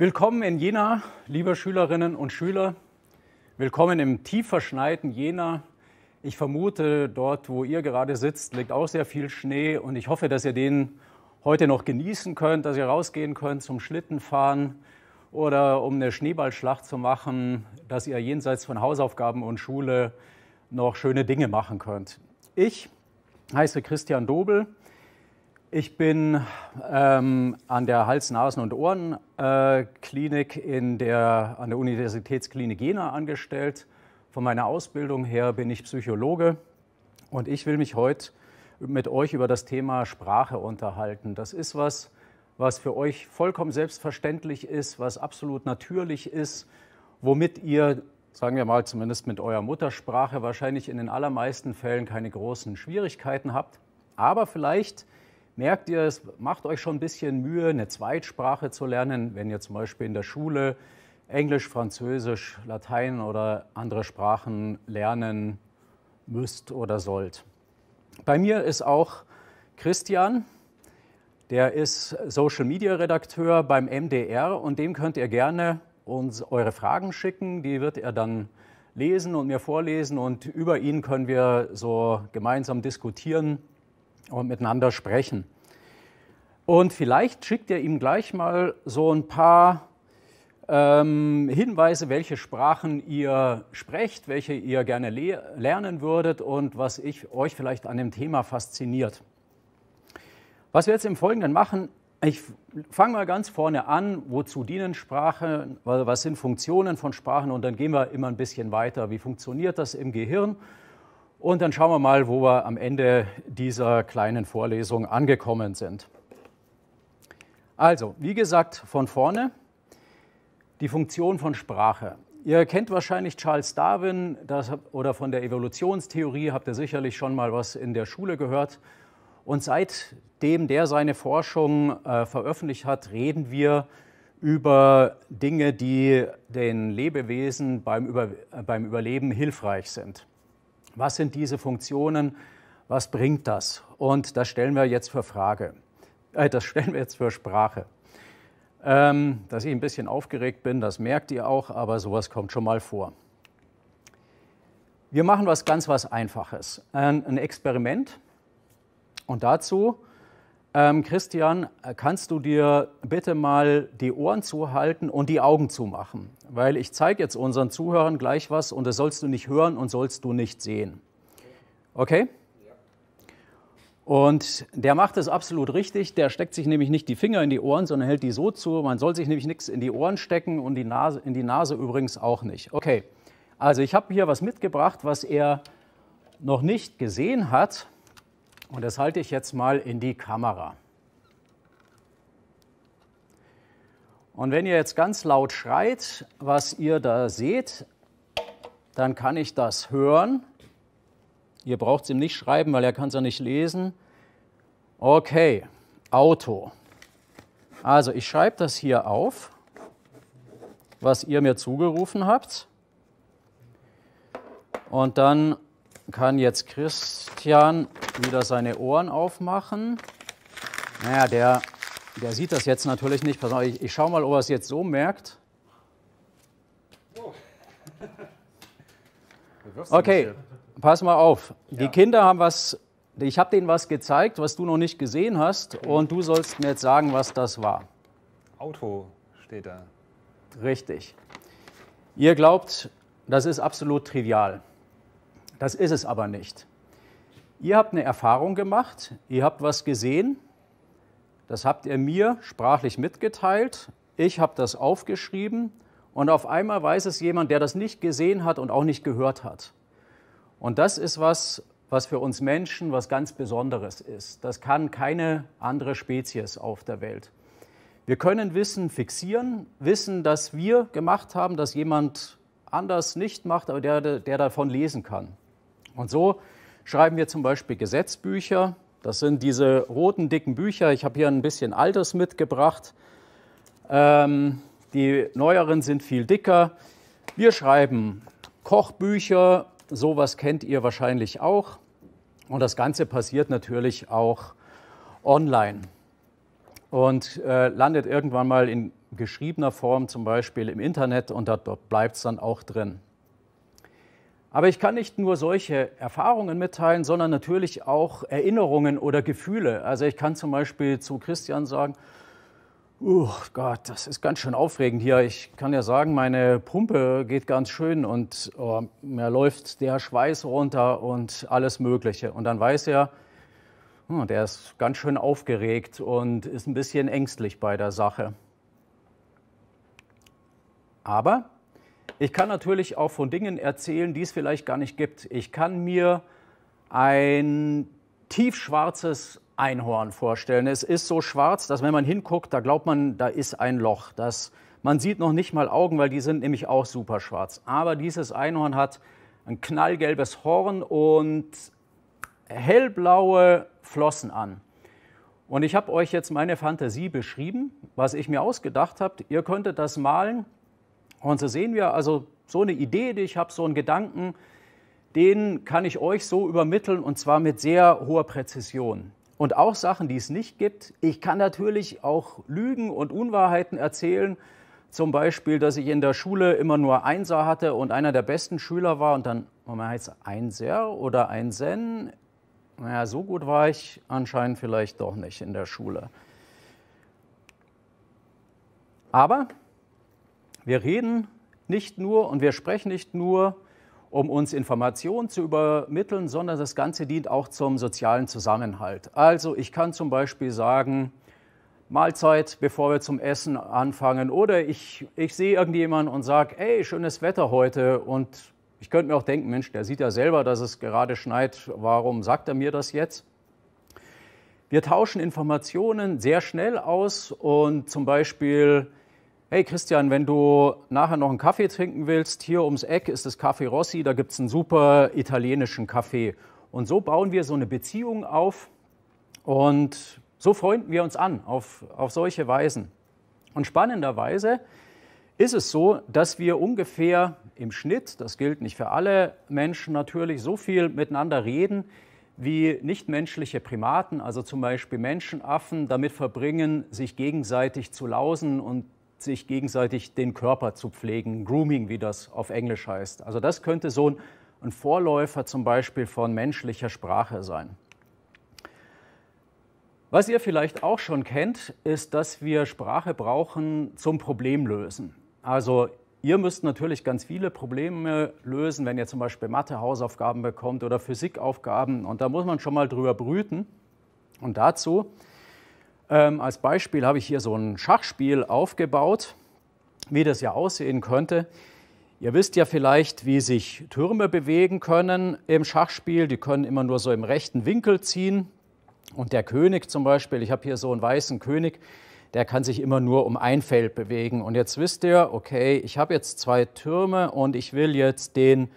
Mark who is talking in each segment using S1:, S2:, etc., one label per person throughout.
S1: Willkommen in Jena, liebe Schülerinnen und Schüler. Willkommen im tief verschneiten Jena. Ich vermute, dort, wo ihr gerade sitzt, liegt auch sehr viel Schnee und ich hoffe, dass ihr den heute noch genießen könnt, dass ihr rausgehen könnt zum Schlittenfahren oder um eine Schneeballschlacht zu machen, dass ihr jenseits von Hausaufgaben und Schule noch schöne Dinge machen könnt. Ich heiße Christian Dobel ich bin ähm, an der Hals-, Nasen- und Ohrenklinik äh, in der, an der Universitätsklinik Jena angestellt. Von meiner Ausbildung her bin ich Psychologe und ich will mich heute mit euch über das Thema Sprache unterhalten. Das ist was, was für euch vollkommen selbstverständlich ist, was absolut natürlich ist, womit ihr, sagen wir mal zumindest mit eurer Muttersprache, wahrscheinlich in den allermeisten Fällen keine großen Schwierigkeiten habt. Aber vielleicht merkt ihr es, macht euch schon ein bisschen Mühe, eine Zweitsprache zu lernen, wenn ihr zum Beispiel in der Schule Englisch, Französisch, Latein oder andere Sprachen lernen müsst oder sollt. Bei mir ist auch Christian, der ist Social Media Redakteur beim MDR und dem könnt ihr gerne uns eure Fragen schicken, die wird er dann lesen und mir vorlesen und über ihn können wir so gemeinsam diskutieren und miteinander sprechen. Und vielleicht schickt ihr ihm gleich mal so ein paar ähm, Hinweise, welche Sprachen ihr sprecht, welche ihr gerne le lernen würdet und was ich, euch vielleicht an dem Thema fasziniert. Was wir jetzt im Folgenden machen, ich fange mal ganz vorne an, wozu dienen Sprachen, was sind Funktionen von Sprachen und dann gehen wir immer ein bisschen weiter. Wie funktioniert das im Gehirn? Und dann schauen wir mal, wo wir am Ende dieser kleinen Vorlesung angekommen sind. Also, wie gesagt, von vorne die Funktion von Sprache. Ihr kennt wahrscheinlich Charles Darwin das, oder von der Evolutionstheorie, habt ihr sicherlich schon mal was in der Schule gehört. Und seitdem der seine Forschung äh, veröffentlicht hat, reden wir über Dinge, die den Lebewesen beim, über, beim Überleben hilfreich sind. Was sind diese Funktionen? Was bringt das? Und das stellen wir jetzt für Frage. Äh, das stellen wir jetzt für Sprache. Ähm, dass ich ein bisschen aufgeregt bin, das merkt ihr auch, aber sowas kommt schon mal vor. Wir machen was ganz was Einfaches, ein, ein Experiment. Und dazu ähm, Christian, äh, kannst du dir bitte mal die Ohren zuhalten und die Augen zumachen? Weil ich zeige jetzt unseren Zuhörern gleich was und das sollst du nicht hören und sollst du nicht sehen. Okay? Und der macht es absolut richtig. Der steckt sich nämlich nicht die Finger in die Ohren, sondern hält die so zu. Man soll sich nämlich nichts in die Ohren stecken und die Nase, in die Nase übrigens auch nicht. Okay, also ich habe hier was mitgebracht, was er noch nicht gesehen hat. Und das halte ich jetzt mal in die Kamera. Und wenn ihr jetzt ganz laut schreit, was ihr da seht, dann kann ich das hören. Ihr braucht es ihm nicht schreiben, weil er kann es ja nicht lesen. Okay, Auto. Also ich schreibe das hier auf, was ihr mir zugerufen habt. Und dann kann jetzt Christian wieder seine Ohren aufmachen. Naja, der, der sieht das jetzt natürlich nicht. Pass auf, ich, ich schaue mal, ob er es jetzt so merkt. Okay, pass mal auf. Die ja. Kinder haben was, ich habe denen was gezeigt, was du noch nicht gesehen hast. Mhm. Und du sollst mir jetzt sagen, was das war.
S2: Auto steht da.
S1: Richtig. Ihr glaubt, das ist absolut trivial. Das ist es aber nicht. Ihr habt eine Erfahrung gemacht, ihr habt was gesehen, das habt ihr mir sprachlich mitgeteilt, ich habe das aufgeschrieben und auf einmal weiß es jemand, der das nicht gesehen hat und auch nicht gehört hat. Und das ist was, was für uns Menschen was ganz Besonderes ist. Das kann keine andere Spezies auf der Welt. Wir können Wissen fixieren, Wissen, das wir gemacht haben, das jemand anders nicht macht, aber der, der davon lesen kann. Und so schreiben wir zum Beispiel Gesetzbücher. Das sind diese roten, dicken Bücher. Ich habe hier ein bisschen Altes mitgebracht. Ähm, die neueren sind viel dicker. Wir schreiben Kochbücher. Sowas kennt ihr wahrscheinlich auch. Und das Ganze passiert natürlich auch online und äh, landet irgendwann mal in geschriebener Form zum Beispiel im Internet und da, bleibt es dann auch drin. Aber ich kann nicht nur solche Erfahrungen mitteilen, sondern natürlich auch Erinnerungen oder Gefühle. Also ich kann zum Beispiel zu Christian sagen, Oh Gott, das ist ganz schön aufregend hier. Ich kann ja sagen, meine Pumpe geht ganz schön und oh, mir läuft der Schweiß runter und alles Mögliche. Und dann weiß er, oh, der ist ganz schön aufgeregt und ist ein bisschen ängstlich bei der Sache. Aber ich kann natürlich auch von Dingen erzählen, die es vielleicht gar nicht gibt. Ich kann mir ein tiefschwarzes Einhorn vorstellen. Es ist so schwarz, dass wenn man hinguckt, da glaubt man, da ist ein Loch. Das, man sieht noch nicht mal Augen, weil die sind nämlich auch super schwarz. Aber dieses Einhorn hat ein knallgelbes Horn und hellblaue Flossen an. Und ich habe euch jetzt meine Fantasie beschrieben, was ich mir ausgedacht habe. Ihr könntet das malen und so sehen wir also so eine Idee, die ich habe, so einen Gedanken, den kann ich euch so übermitteln und zwar mit sehr hoher Präzision. Und auch Sachen, die es nicht gibt. Ich kann natürlich auch Lügen und Unwahrheiten erzählen. Zum Beispiel, dass ich in der Schule immer nur Einser hatte und einer der besten Schüler war und dann, oh, Moment, heißt es Einser oder Einsen. Naja, so gut war ich anscheinend vielleicht doch nicht in der Schule. Aber wir reden nicht nur und wir sprechen nicht nur, um uns Informationen zu übermitteln, sondern das Ganze dient auch zum sozialen Zusammenhalt. Also ich kann zum Beispiel sagen, Mahlzeit, bevor wir zum Essen anfangen. Oder ich, ich sehe irgendjemanden und sage, ey, schönes Wetter heute. Und ich könnte mir auch denken, Mensch, der sieht ja selber, dass es gerade schneit. Warum sagt er mir das jetzt? Wir tauschen Informationen sehr schnell aus und zum Beispiel Hey Christian, wenn du nachher noch einen Kaffee trinken willst, hier ums Eck ist das Café Rossi, da gibt es einen super italienischen Kaffee. Und so bauen wir so eine Beziehung auf und so freunden wir uns an auf, auf solche Weisen. Und spannenderweise ist es so, dass wir ungefähr im Schnitt, das gilt nicht für alle Menschen natürlich, so viel miteinander reden, wie nichtmenschliche Primaten, also zum Beispiel Menschenaffen, damit verbringen, sich gegenseitig zu lausen und sich gegenseitig den Körper zu pflegen, Grooming, wie das auf Englisch heißt. Also das könnte so ein, Vorläufer zum Beispiel von menschlicher Sprache sein. Was ihr vielleicht auch schon kennt, ist, dass wir Sprache brauchen zum Problemlösen. Also ihr müsst natürlich ganz viele Probleme lösen, wenn ihr zum Beispiel Mathe-Hausaufgaben bekommt oder Physikaufgaben. Und da muss man schon mal drüber brüten. Und dazu ähm, als Beispiel habe ich hier so ein Schachspiel aufgebaut, wie das ja aussehen könnte. Ihr wisst ja vielleicht, wie sich Türme bewegen können im Schachspiel. Die können immer nur so im rechten Winkel ziehen. Und der König zum Beispiel, ich habe hier so einen weißen König, der kann sich immer nur um ein Feld bewegen. Und jetzt wisst ihr, okay, ich habe jetzt zwei Türme und ich will jetzt den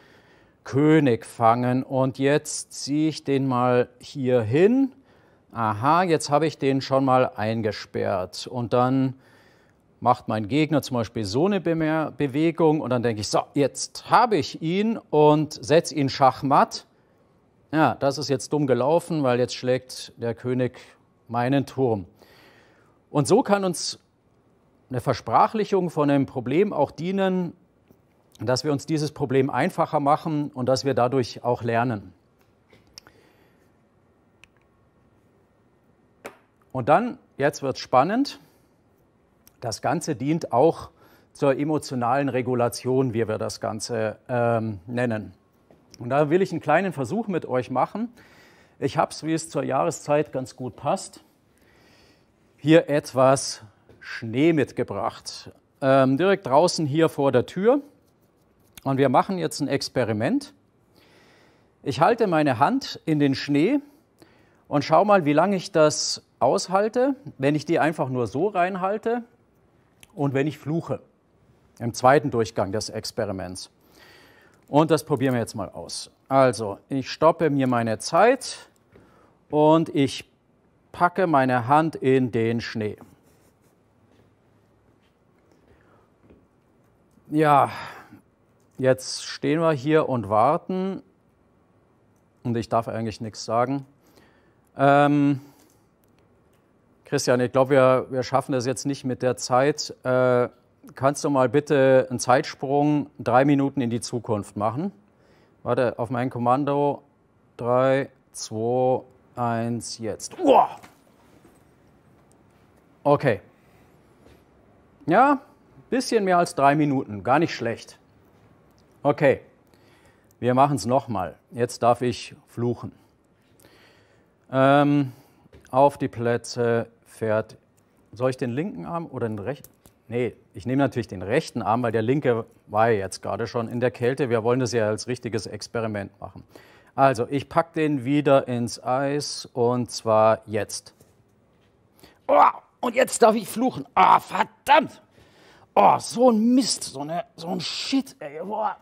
S1: König fangen. Und jetzt ziehe ich den mal hier hin aha, jetzt habe ich den schon mal eingesperrt. Und dann macht mein Gegner zum Beispiel so eine Be Bewegung und dann denke ich, so, jetzt habe ich ihn und setze ihn schachmatt. Ja, das ist jetzt dumm gelaufen, weil jetzt schlägt der König meinen Turm. Und so kann uns eine Versprachlichung von einem Problem auch dienen, dass wir uns dieses Problem einfacher machen und dass wir dadurch auch lernen. Und dann, jetzt wird es spannend, das Ganze dient auch zur emotionalen Regulation, wie wir das Ganze ähm, nennen. Und da will ich einen kleinen Versuch mit euch machen. Ich habe es, wie es zur Jahreszeit ganz gut passt, hier etwas Schnee mitgebracht. Ähm, direkt draußen hier vor der Tür. Und wir machen jetzt ein Experiment. Ich halte meine Hand in den Schnee und schau mal, wie lange ich das aushalte, wenn ich die einfach nur so reinhalte und wenn ich fluche. Im zweiten Durchgang des Experiments. Und das probieren wir jetzt mal aus. Also, ich stoppe mir meine Zeit und ich packe meine Hand in den Schnee. Ja, jetzt stehen wir hier und warten. Und ich darf eigentlich nichts sagen. Ähm, Christian, ich glaube, wir, wir schaffen das jetzt nicht mit der Zeit. Äh, kannst du mal bitte einen Zeitsprung drei Minuten in die Zukunft machen? Warte, auf mein Kommando. Drei, zwei, eins, jetzt. Uah! Okay. Ja, bisschen mehr als drei Minuten, gar nicht schlecht. Okay, wir machen es nochmal. Jetzt darf ich fluchen. Ähm, auf die Plätze fährt. Soll ich den linken Arm oder den rechten? Nee, ich nehme natürlich den rechten Arm, weil der linke war ja jetzt gerade schon in der Kälte. Wir wollen das ja als richtiges Experiment machen. Also, ich packe den wieder ins Eis und zwar jetzt. Oh, und jetzt darf ich fluchen. oh, verdammt! Oh, so ein Mist, so, eine, so ein Shit, ey. Boah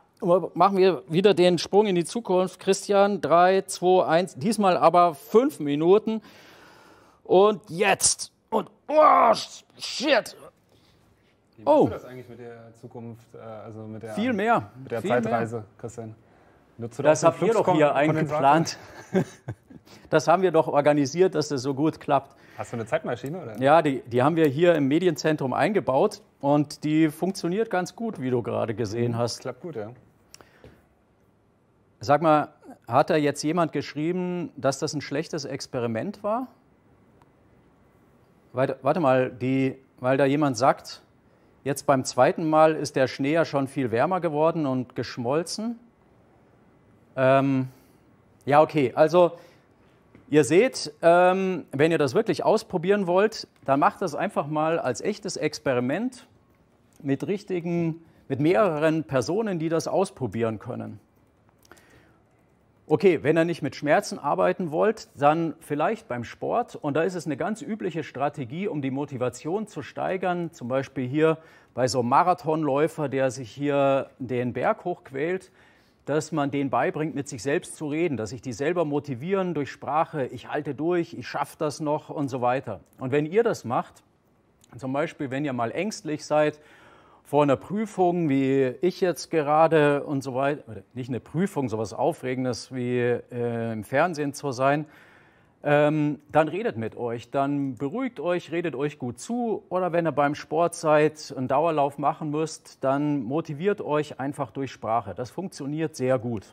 S1: machen wir wieder den Sprung in die Zukunft. Christian, 3, 2, 1, diesmal aber 5 Minuten. Und jetzt. Und oh, shit. Wie oh. das
S2: eigentlich mit der Zukunft, äh, also mit der, Viel mehr. Mit der Viel Zeitreise, mehr.
S1: Christian? Nutzt du das, das habt ihr doch hier eingeplant. das haben wir doch organisiert, dass das so gut klappt.
S2: Hast du eine Zeitmaschine? Oder?
S1: Ja, die, die haben wir hier im Medienzentrum eingebaut und die funktioniert ganz gut, wie du gerade gesehen mhm. hast. Klappt gut, ja. Sag mal, hat da jetzt jemand geschrieben, dass das ein schlechtes Experiment war? Warte, mal, die, weil da jemand sagt, jetzt beim zweiten Mal ist der Schnee ja schon viel wärmer geworden und geschmolzen. Ähm, ja, okay, also ihr seht, ähm, wenn ihr das wirklich ausprobieren wollt, dann macht das einfach mal als echtes Experiment mit richtigen, mit mehreren Personen, die das ausprobieren können. Okay, wenn ihr nicht mit Schmerzen arbeiten wollt, dann vielleicht beim Sport. Und da ist es eine ganz übliche Strategie, um die Motivation zu steigern. Zum Beispiel hier bei so einem Marathonläufer, der sich hier den Berg hochquält, dass man den beibringt, mit sich selbst zu reden, dass sich die selber motivieren durch Sprache. Ich halte durch, ich schaffe das noch und so weiter. Und wenn ihr das macht, zum Beispiel, wenn ihr mal ängstlich seid vor einer Prüfung, wie ich jetzt gerade und so weiter, nicht eine Prüfung, sowas Aufregendes wie äh, im Fernsehen zu sein, ähm, dann redet mit euch, dann beruhigt euch, redet euch gut zu oder wenn ihr beim Sport seid, einen Dauerlauf machen müsst, dann motiviert euch einfach durch Sprache. Das funktioniert sehr gut.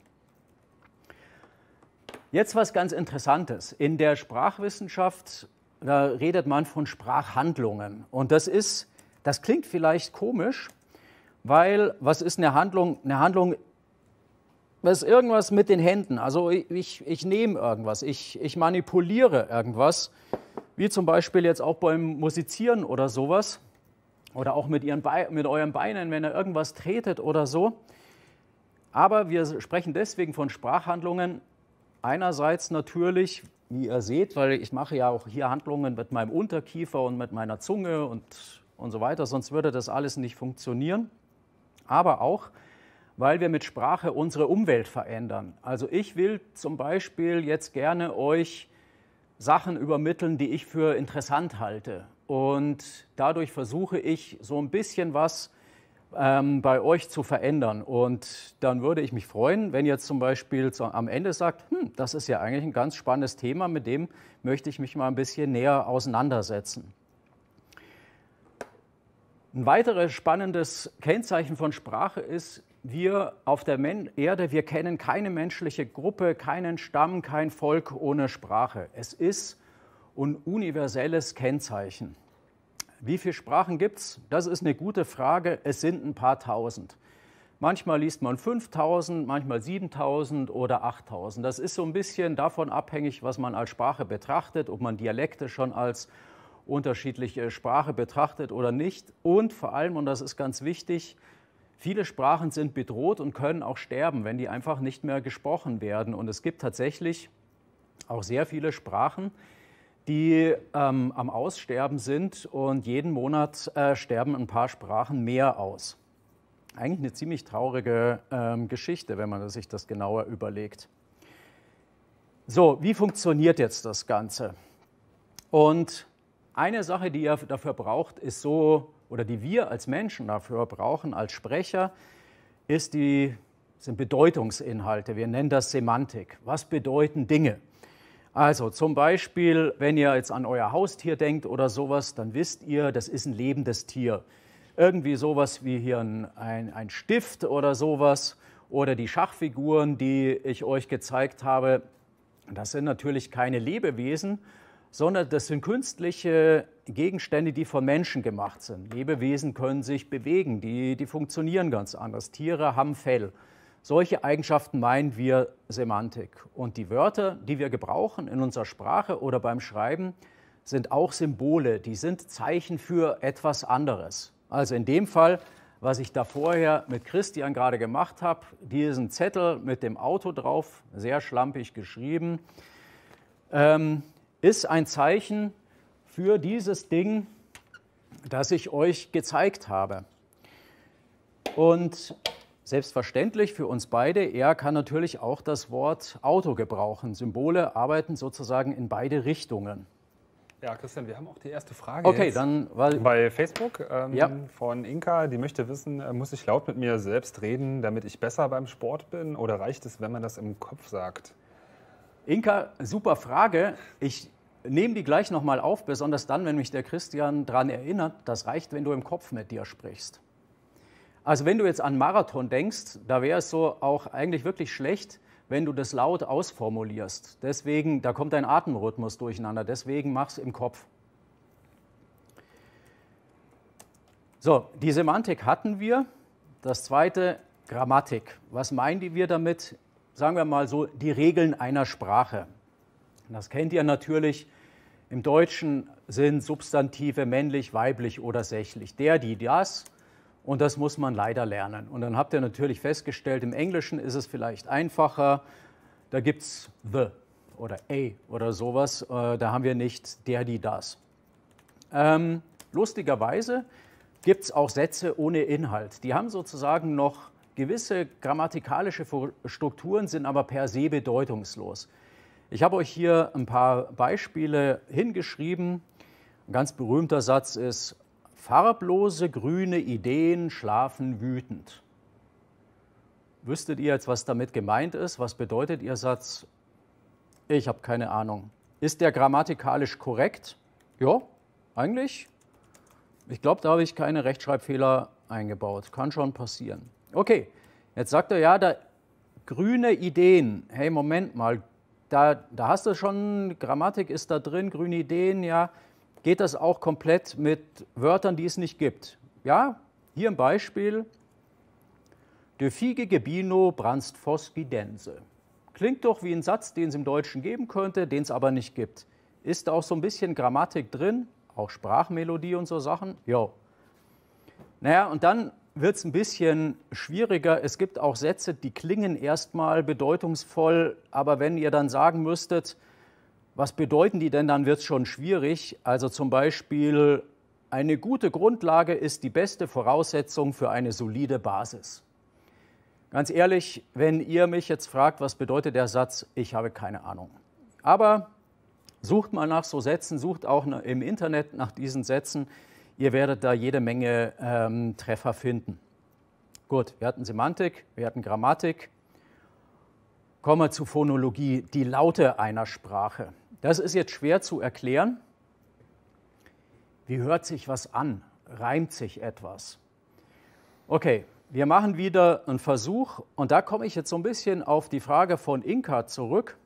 S1: Jetzt was ganz Interessantes. In der Sprachwissenschaft, da redet man von Sprachhandlungen und das ist das klingt vielleicht komisch, weil was ist eine Handlung? Eine Handlung ist irgendwas mit den Händen. Also ich, ich nehme irgendwas, ich, ich manipuliere irgendwas, wie zum Beispiel jetzt auch beim Musizieren oder sowas oder auch mit, ihren mit euren Beinen, wenn ihr irgendwas tretet oder so. Aber wir sprechen deswegen von Sprachhandlungen. Einerseits natürlich, wie ihr seht, weil ich mache ja auch hier Handlungen mit meinem Unterkiefer und mit meiner Zunge und und so weiter, sonst würde das alles nicht funktionieren. Aber auch, weil wir mit Sprache unsere Umwelt verändern. Also ich will zum Beispiel jetzt gerne euch Sachen übermitteln, die ich für interessant halte. Und dadurch versuche ich so ein bisschen was ähm, bei euch zu verändern. Und dann würde ich mich freuen, wenn ihr zum Beispiel zu, am Ende sagt, hm, das ist ja eigentlich ein ganz spannendes Thema, mit dem möchte ich mich mal ein bisschen näher auseinandersetzen. Ein weiteres spannendes Kennzeichen von Sprache ist, wir auf der Erde, wir kennen keine menschliche Gruppe, keinen Stamm, kein Volk ohne Sprache. Es ist ein universelles Kennzeichen. Wie viele Sprachen gibt es? Das ist eine gute Frage. Es sind ein paar tausend. Manchmal liest man 5000, manchmal 7000 oder 8000. Das ist so ein bisschen davon abhängig, was man als Sprache betrachtet, ob man Dialekte schon als unterschiedliche äh, Sprache betrachtet oder nicht. Und vor allem, und das ist ganz wichtig, viele Sprachen sind bedroht und können auch sterben, wenn die einfach nicht mehr gesprochen werden. Und es gibt tatsächlich auch sehr viele Sprachen, die ähm, am Aussterben sind und jeden Monat äh, sterben ein paar Sprachen mehr aus. Eigentlich eine ziemlich traurige ähm, Geschichte, wenn man sich das genauer überlegt. So, wie funktioniert jetzt das Ganze? Und eine Sache, die ihr dafür braucht, ist so, oder die wir als Menschen dafür brauchen, als Sprecher, ist die, sind Bedeutungsinhalte. Wir nennen das Semantik. Was bedeuten Dinge? Also zum Beispiel, wenn ihr jetzt an euer Haustier denkt oder sowas, dann wisst ihr, das ist ein lebendes Tier. Irgendwie sowas wie hier ein, ein, ein Stift oder sowas oder die Schachfiguren, die ich euch gezeigt habe, das sind natürlich keine Lebewesen, sondern das sind künstliche Gegenstände, die von Menschen gemacht sind. Lebewesen können sich bewegen, die, die funktionieren ganz anders. Tiere haben Fell. Solche Eigenschaften meinen wir Semantik. Und die Wörter, die wir gebrauchen in unserer Sprache oder beim Schreiben, sind auch Symbole, die sind Zeichen für etwas anderes. Also in dem Fall, was ich da vorher mit Christian gerade gemacht habe, diesen Zettel mit dem Auto drauf, sehr schlampig geschrieben. Ähm, ist ein Zeichen für dieses Ding, das ich euch gezeigt habe. Und selbstverständlich für uns beide, er kann natürlich auch das Wort Auto gebrauchen. Symbole arbeiten sozusagen in beide Richtungen.
S2: Ja, Christian, wir haben auch die erste Frage. Okay, jetzt. dann weil bei Facebook ähm, ja. von Inka, die möchte wissen, äh, muss ich laut mit mir selbst reden, damit ich besser beim Sport bin oder reicht
S1: es, wenn man das im Kopf sagt? Inka, super Frage. Ich nehme die gleich nochmal auf, besonders dann, wenn mich der Christian daran erinnert, das reicht, wenn du im Kopf mit dir sprichst. Also wenn du jetzt an Marathon denkst, da wäre es so auch eigentlich wirklich schlecht, wenn du das laut ausformulierst. Deswegen, da kommt dein Atemrhythmus durcheinander. Deswegen mach's im Kopf. So, die Semantik hatten wir. Das zweite, Grammatik. Was meinen wir damit? sagen wir mal so, die Regeln einer Sprache. Das kennt ihr natürlich. Im Deutschen sind Substantive männlich, weiblich oder sächlich. Der, die, das. Und das muss man leider lernen. Und dann habt ihr natürlich festgestellt, im Englischen ist es vielleicht einfacher. Da gibt es the oder a oder sowas. Äh, da haben wir nicht der, die, das. Ähm, lustigerweise gibt es auch Sätze ohne Inhalt. Die haben sozusagen noch Gewisse grammatikalische Strukturen sind aber per se bedeutungslos. Ich habe euch hier ein paar Beispiele hingeschrieben. Ein ganz berühmter Satz ist, farblose grüne Ideen schlafen wütend. Wüsstet ihr jetzt, was damit gemeint ist? Was bedeutet ihr Satz? Ich habe keine Ahnung. Ist der grammatikalisch korrekt? Ja, eigentlich. Ich glaube, da habe ich keine Rechtschreibfehler eingebaut. Kann schon passieren. Okay, jetzt sagt er ja, da grüne Ideen. Hey, Moment mal, da, da hast du schon, Grammatik ist da drin, grüne Ideen, ja. Geht das auch komplett mit Wörtern, die es nicht gibt? Ja, hier ein Beispiel. De fige Gebino branst foskidense. Klingt doch wie ein Satz, den es im Deutschen geben könnte, den es aber nicht gibt. Ist auch so ein bisschen Grammatik drin, auch Sprachmelodie und so Sachen? Jo. Naja, und dann wird es ein bisschen schwieriger. Es gibt auch Sätze, die klingen erstmal bedeutungsvoll, aber wenn ihr dann sagen müsstet, was bedeuten die denn, dann wird es schon schwierig. Also zum Beispiel, eine gute Grundlage ist die beste Voraussetzung für eine solide Basis. Ganz ehrlich, wenn ihr mich jetzt fragt, was bedeutet der Satz, ich habe keine Ahnung. Aber sucht mal nach so Sätzen, sucht auch im Internet nach diesen Sätzen. Ihr werdet da jede Menge ähm, Treffer finden. Gut, wir hatten Semantik, wir hatten Grammatik. Kommen wir zu Phonologie, die Laute einer Sprache. Das ist jetzt schwer zu erklären. Wie hört sich was an? Reimt sich etwas? Okay, wir machen wieder einen Versuch und da komme ich jetzt so ein bisschen auf die Frage von Inka zurück.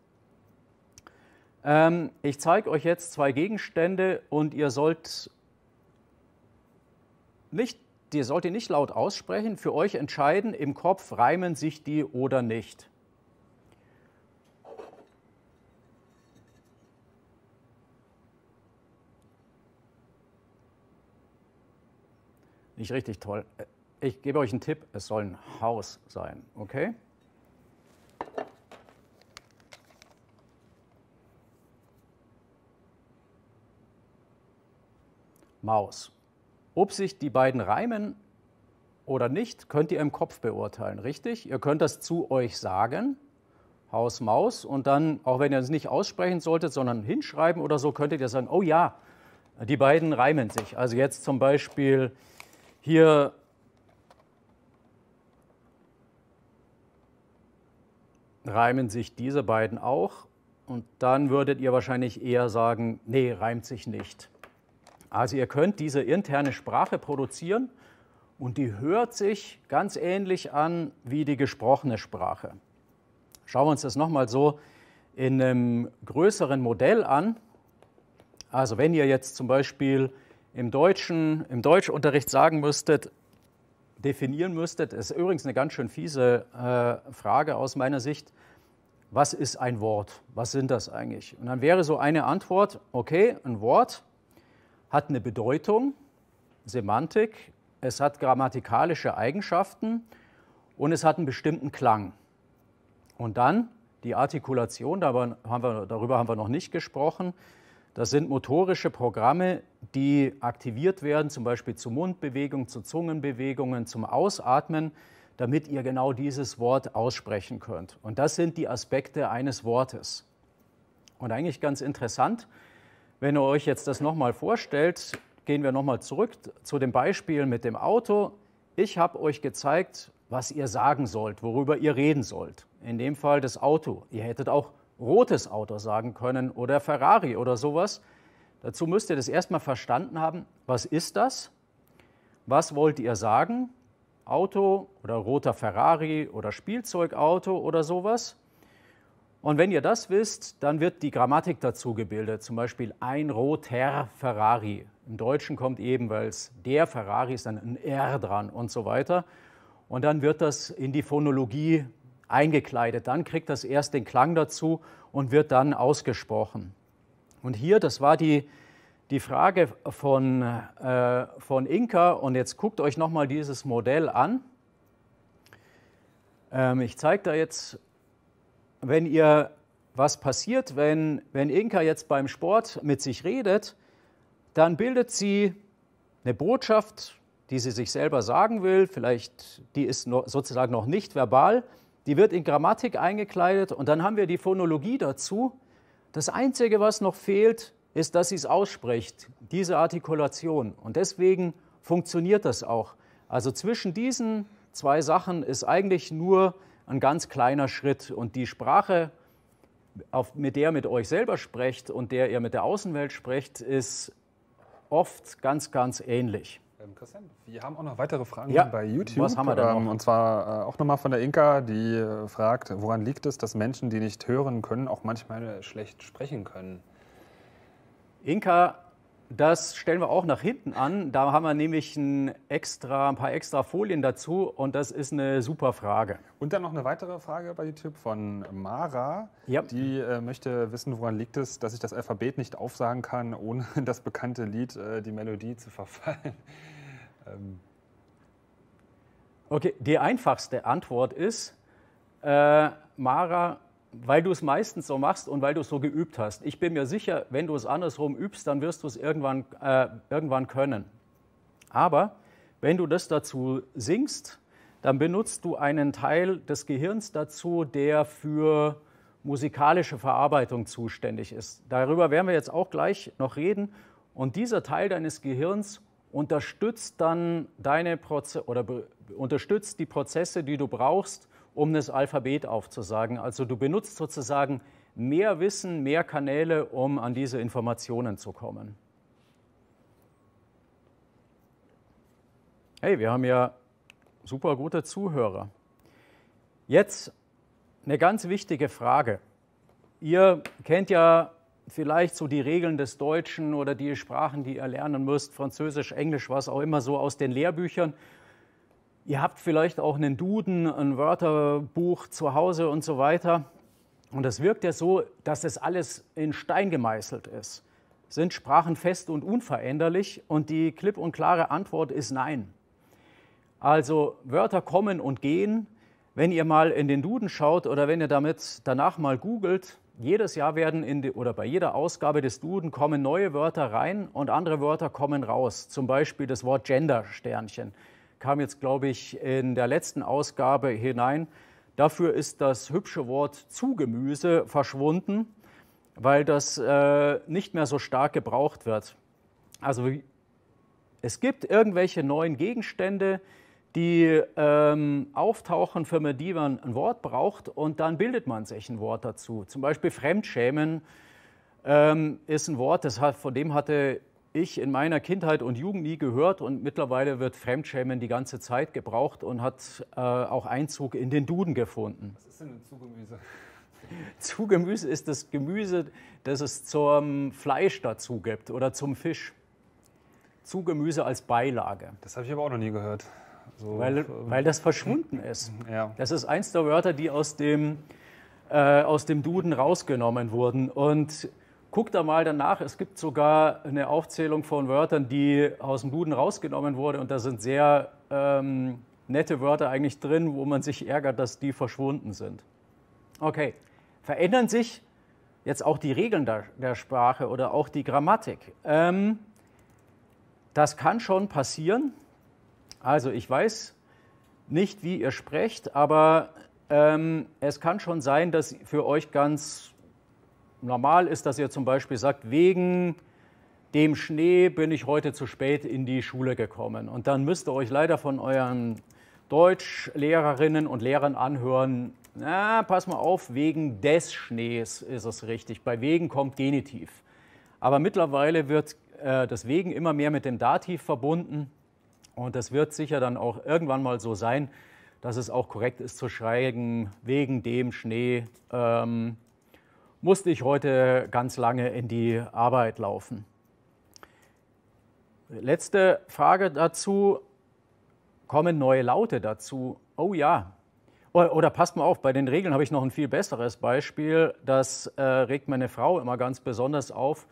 S1: Ähm, ich zeige euch jetzt zwei Gegenstände und ihr sollt nicht, ihr sollt ihr nicht laut aussprechen, für euch entscheiden, im Kopf reimen sich die oder nicht. Nicht richtig toll. Äh, ich gebe euch einen Tipp, es soll ein Haus sein, okay? Maus. Ob sich die beiden reimen oder nicht, könnt ihr im Kopf beurteilen, richtig? Ihr könnt das zu euch sagen, Haus, Maus, und dann, auch wenn ihr es nicht aussprechen solltet, sondern hinschreiben oder so, könntet ihr sagen, oh ja, die beiden reimen sich. Also jetzt zum Beispiel hier reimen sich diese beiden auch und dann würdet ihr wahrscheinlich eher sagen, nee, reimt sich nicht. Also ihr könnt diese interne Sprache produzieren und die hört sich ganz ähnlich an wie die gesprochene Sprache. Schauen wir uns das nochmal so in einem größeren Modell an. Also wenn ihr jetzt zum Beispiel im, Deutschen, im Deutschunterricht sagen müsstet, definieren müsstet, ist übrigens eine ganz schön fiese äh, Frage aus meiner Sicht, was ist ein Wort? Was sind das eigentlich? Und dann wäre so eine Antwort, okay, ein Wort hat eine Bedeutung, Semantik, es hat grammatikalische Eigenschaften und es hat einen bestimmten Klang. Und dann die Artikulation, darüber haben wir noch nicht gesprochen. Das sind motorische Programme, die aktiviert werden, zum Beispiel zu Mundbewegungen, zu Zungenbewegungen, zum Ausatmen, damit ihr genau dieses Wort aussprechen könnt. Und das sind die Aspekte eines Wortes. Und eigentlich ganz interessant, wenn ihr euch jetzt das nochmal vorstellt, gehen wir nochmal zurück zu dem Beispiel mit dem Auto. Ich habe euch gezeigt, was ihr sagen sollt, worüber ihr reden sollt. In dem Fall das Auto. Ihr hättet auch rotes Auto sagen können oder Ferrari oder sowas. Dazu müsst ihr das erstmal verstanden haben, was ist das? Was wollt ihr sagen? Auto oder roter Ferrari oder Spielzeugauto oder sowas? Und wenn ihr das wisst, dann wird die Grammatik dazu gebildet, zum Beispiel ein roter Ferrari. Im Deutschen kommt eben, weil es der Ferrari ist, dann ein R dran und so weiter. Und dann wird das in die Phonologie eingekleidet. Dann kriegt das erst den Klang dazu und wird dann ausgesprochen. Und hier, das war die, die Frage von, äh, von Inka. Und jetzt guckt euch nochmal dieses Modell an. Ähm, ich zeige da jetzt wenn ihr, was passiert, wenn, wenn Inka jetzt beim Sport mit sich redet, dann bildet sie eine Botschaft, die sie sich selber sagen will, vielleicht die ist noch, sozusagen noch nicht verbal, die wird in Grammatik eingekleidet und dann haben wir die Phonologie dazu. Das Einzige, was noch fehlt, ist, dass sie es ausspricht, diese Artikulation. Und deswegen funktioniert das auch. Also zwischen diesen zwei Sachen ist eigentlich nur ein ganz kleiner Schritt. Und die Sprache, auf, mit der ihr mit euch selber sprecht und der ihr mit der Außenwelt sprecht, ist oft ganz, ganz ähnlich. Ähm, Christian, wir
S2: haben auch noch weitere
S1: Fragen ja, bei YouTube. Was haben wir denn ähm, noch?
S2: Und zwar äh, auch nochmal von der Inka, die äh, fragt, woran liegt es, dass Menschen, die nicht hören können, auch manchmal schlecht sprechen
S1: können? Inka, das stellen wir auch nach hinten an. Da haben wir nämlich ein, extra, ein paar extra Folien dazu und das ist eine super Frage. Und dann noch eine weitere Frage bei YouTube
S2: von Mara. Ja. Die äh, möchte wissen, woran liegt es, dass ich das Alphabet nicht aufsagen kann, ohne das bekannte Lied, äh, die Melodie zu verfallen. Ähm.
S1: Okay, die einfachste Antwort ist, äh, Mara, weil du es meistens so machst und weil du es so geübt hast. Ich bin mir sicher, wenn du es andersrum übst, dann wirst du es irgendwann, äh, irgendwann können. Aber wenn du das dazu singst, dann benutzt du einen Teil des Gehirns dazu, der für musikalische Verarbeitung zuständig ist. Darüber werden wir jetzt auch gleich noch reden. Und dieser Teil deines Gehirns unterstützt dann deine Proze oder unterstützt die Prozesse, die du brauchst, um das Alphabet aufzusagen. Also du benutzt sozusagen mehr Wissen, mehr Kanäle, um an diese Informationen zu kommen. Hey, wir haben ja super gute Zuhörer. Jetzt eine ganz wichtige Frage. Ihr kennt ja vielleicht so die Regeln des Deutschen oder die Sprachen, die ihr lernen müsst, Französisch, Englisch, was auch immer so aus den Lehrbüchern. Ihr habt vielleicht auch einen Duden, ein Wörterbuch zu Hause und so weiter. Und das wirkt ja so, dass das alles in Stein gemeißelt ist. Sind Sprachen fest und unveränderlich? Und die klipp und klare Antwort ist nein. Also Wörter kommen und gehen. Wenn ihr mal in den Duden schaut oder wenn ihr damit danach mal googelt, jedes Jahr werden in die, oder bei jeder Ausgabe des Duden kommen neue Wörter rein und andere Wörter kommen raus. Zum Beispiel das Wort Gender-Sternchen kam jetzt, glaube ich, in der letzten Ausgabe hinein. Dafür ist das hübsche Wort Zugemüse verschwunden, weil das äh, nicht mehr so stark gebraucht wird. Also es gibt irgendwelche neuen Gegenstände, die ähm, auftauchen, für die man ein Wort braucht und dann bildet man sich ein Wort dazu. Zum Beispiel Fremdschämen ähm, ist ein Wort, das hat, von dem hatte ich in meiner Kindheit und Jugend nie gehört und mittlerweile wird Fremdschämen die ganze Zeit gebraucht und hat äh, auch Einzug in den Duden gefunden. Was ist denn ein Zugemüse? Zugemüse ist das Gemüse, das es zum Fleisch dazu gibt oder zum Fisch. Zugemüse als Beilage. Das habe ich aber auch noch nie gehört. So weil, äh, weil das verschwunden ist. Ja. Das ist eins der Wörter, die aus dem, äh, aus dem Duden rausgenommen wurden. Und Guck da mal danach. Es gibt sogar eine Aufzählung von Wörtern, die aus dem Duden rausgenommen wurde. Und da sind sehr ähm, nette Wörter eigentlich drin, wo man sich ärgert, dass die verschwunden sind. Okay, verändern sich jetzt auch die Regeln der, der Sprache oder auch die Grammatik? Ähm, das kann schon passieren. Also ich weiß nicht, wie ihr sprecht, aber ähm, es kann schon sein, dass für euch ganz normal ist, dass ihr zum Beispiel sagt, wegen dem Schnee bin ich heute zu spät in die Schule gekommen. Und dann müsst ihr euch leider von euren Deutschlehrerinnen und Lehrern anhören, na, pass mal auf, wegen des Schnees ist es richtig. Bei wegen kommt Genitiv. Aber mittlerweile wird äh, das Wegen immer mehr mit dem Dativ verbunden. Und das wird sicher dann auch irgendwann mal so sein, dass es auch korrekt ist zu schreiben, wegen dem Schnee ähm, musste ich heute ganz lange in die Arbeit laufen. Letzte Frage dazu. Kommen neue Laute dazu? Oh ja. Oder, passt mal auf, bei den Regeln habe ich noch ein viel besseres Beispiel. Das äh, regt meine Frau immer ganz besonders auf.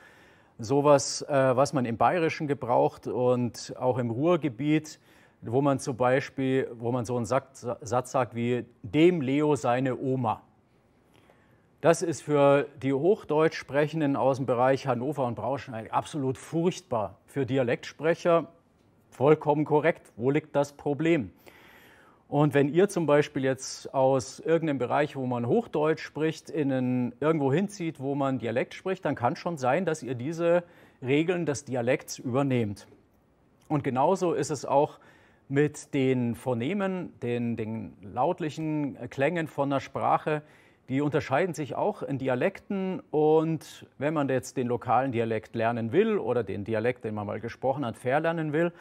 S1: Sowas, äh, was man im Bayerischen gebraucht und auch im Ruhrgebiet, wo man zum Beispiel, wo man so einen Satz sagt wie dem Leo seine Oma. Das ist für die Hochdeutsch Sprechenden aus dem Bereich Hannover und Braunschweig absolut furchtbar. Für Dialektsprecher vollkommen korrekt. Wo liegt das Problem? Und wenn ihr zum Beispiel jetzt aus irgendeinem Bereich, wo man Hochdeutsch spricht, in einen, irgendwo hinzieht, wo man Dialekt spricht, dann kann schon sein, dass ihr diese Regeln des Dialekts übernehmt. Und genauso ist es auch mit den Phonemen, den, den lautlichen Klängen von der Sprache die unterscheiden sich auch in Dialekten und wenn man jetzt den lokalen Dialekt lernen will oder den Dialekt, den man mal gesprochen hat, verlernen will,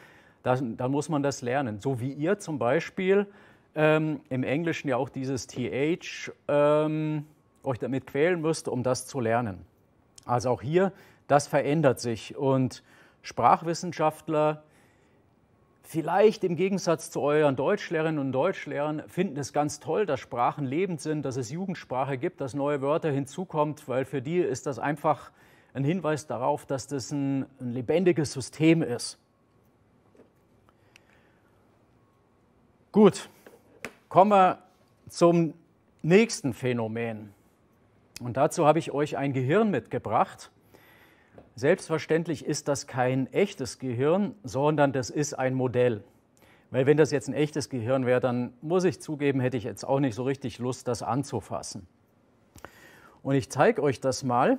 S1: dann, dann muss man das lernen. So wie ihr zum Beispiel ähm, im Englischen ja auch dieses TH ähm, euch damit quälen müsst, um das zu lernen. Also auch hier, das verändert sich und Sprachwissenschaftler Vielleicht im Gegensatz zu euren Deutschlehrerinnen und Deutschlehrern finden es ganz toll, dass Sprachen lebend sind, dass es Jugendsprache gibt, dass neue Wörter hinzukommen, weil für die ist das einfach ein Hinweis darauf, dass das ein, ein lebendiges System ist. Gut, kommen wir zum nächsten Phänomen. Und dazu habe ich euch ein Gehirn mitgebracht. Selbstverständlich ist das kein echtes Gehirn, sondern das ist ein Modell. Weil wenn das jetzt ein echtes Gehirn wäre, dann muss ich zugeben, hätte ich jetzt auch nicht so richtig Lust, das anzufassen. Und ich zeige euch das mal.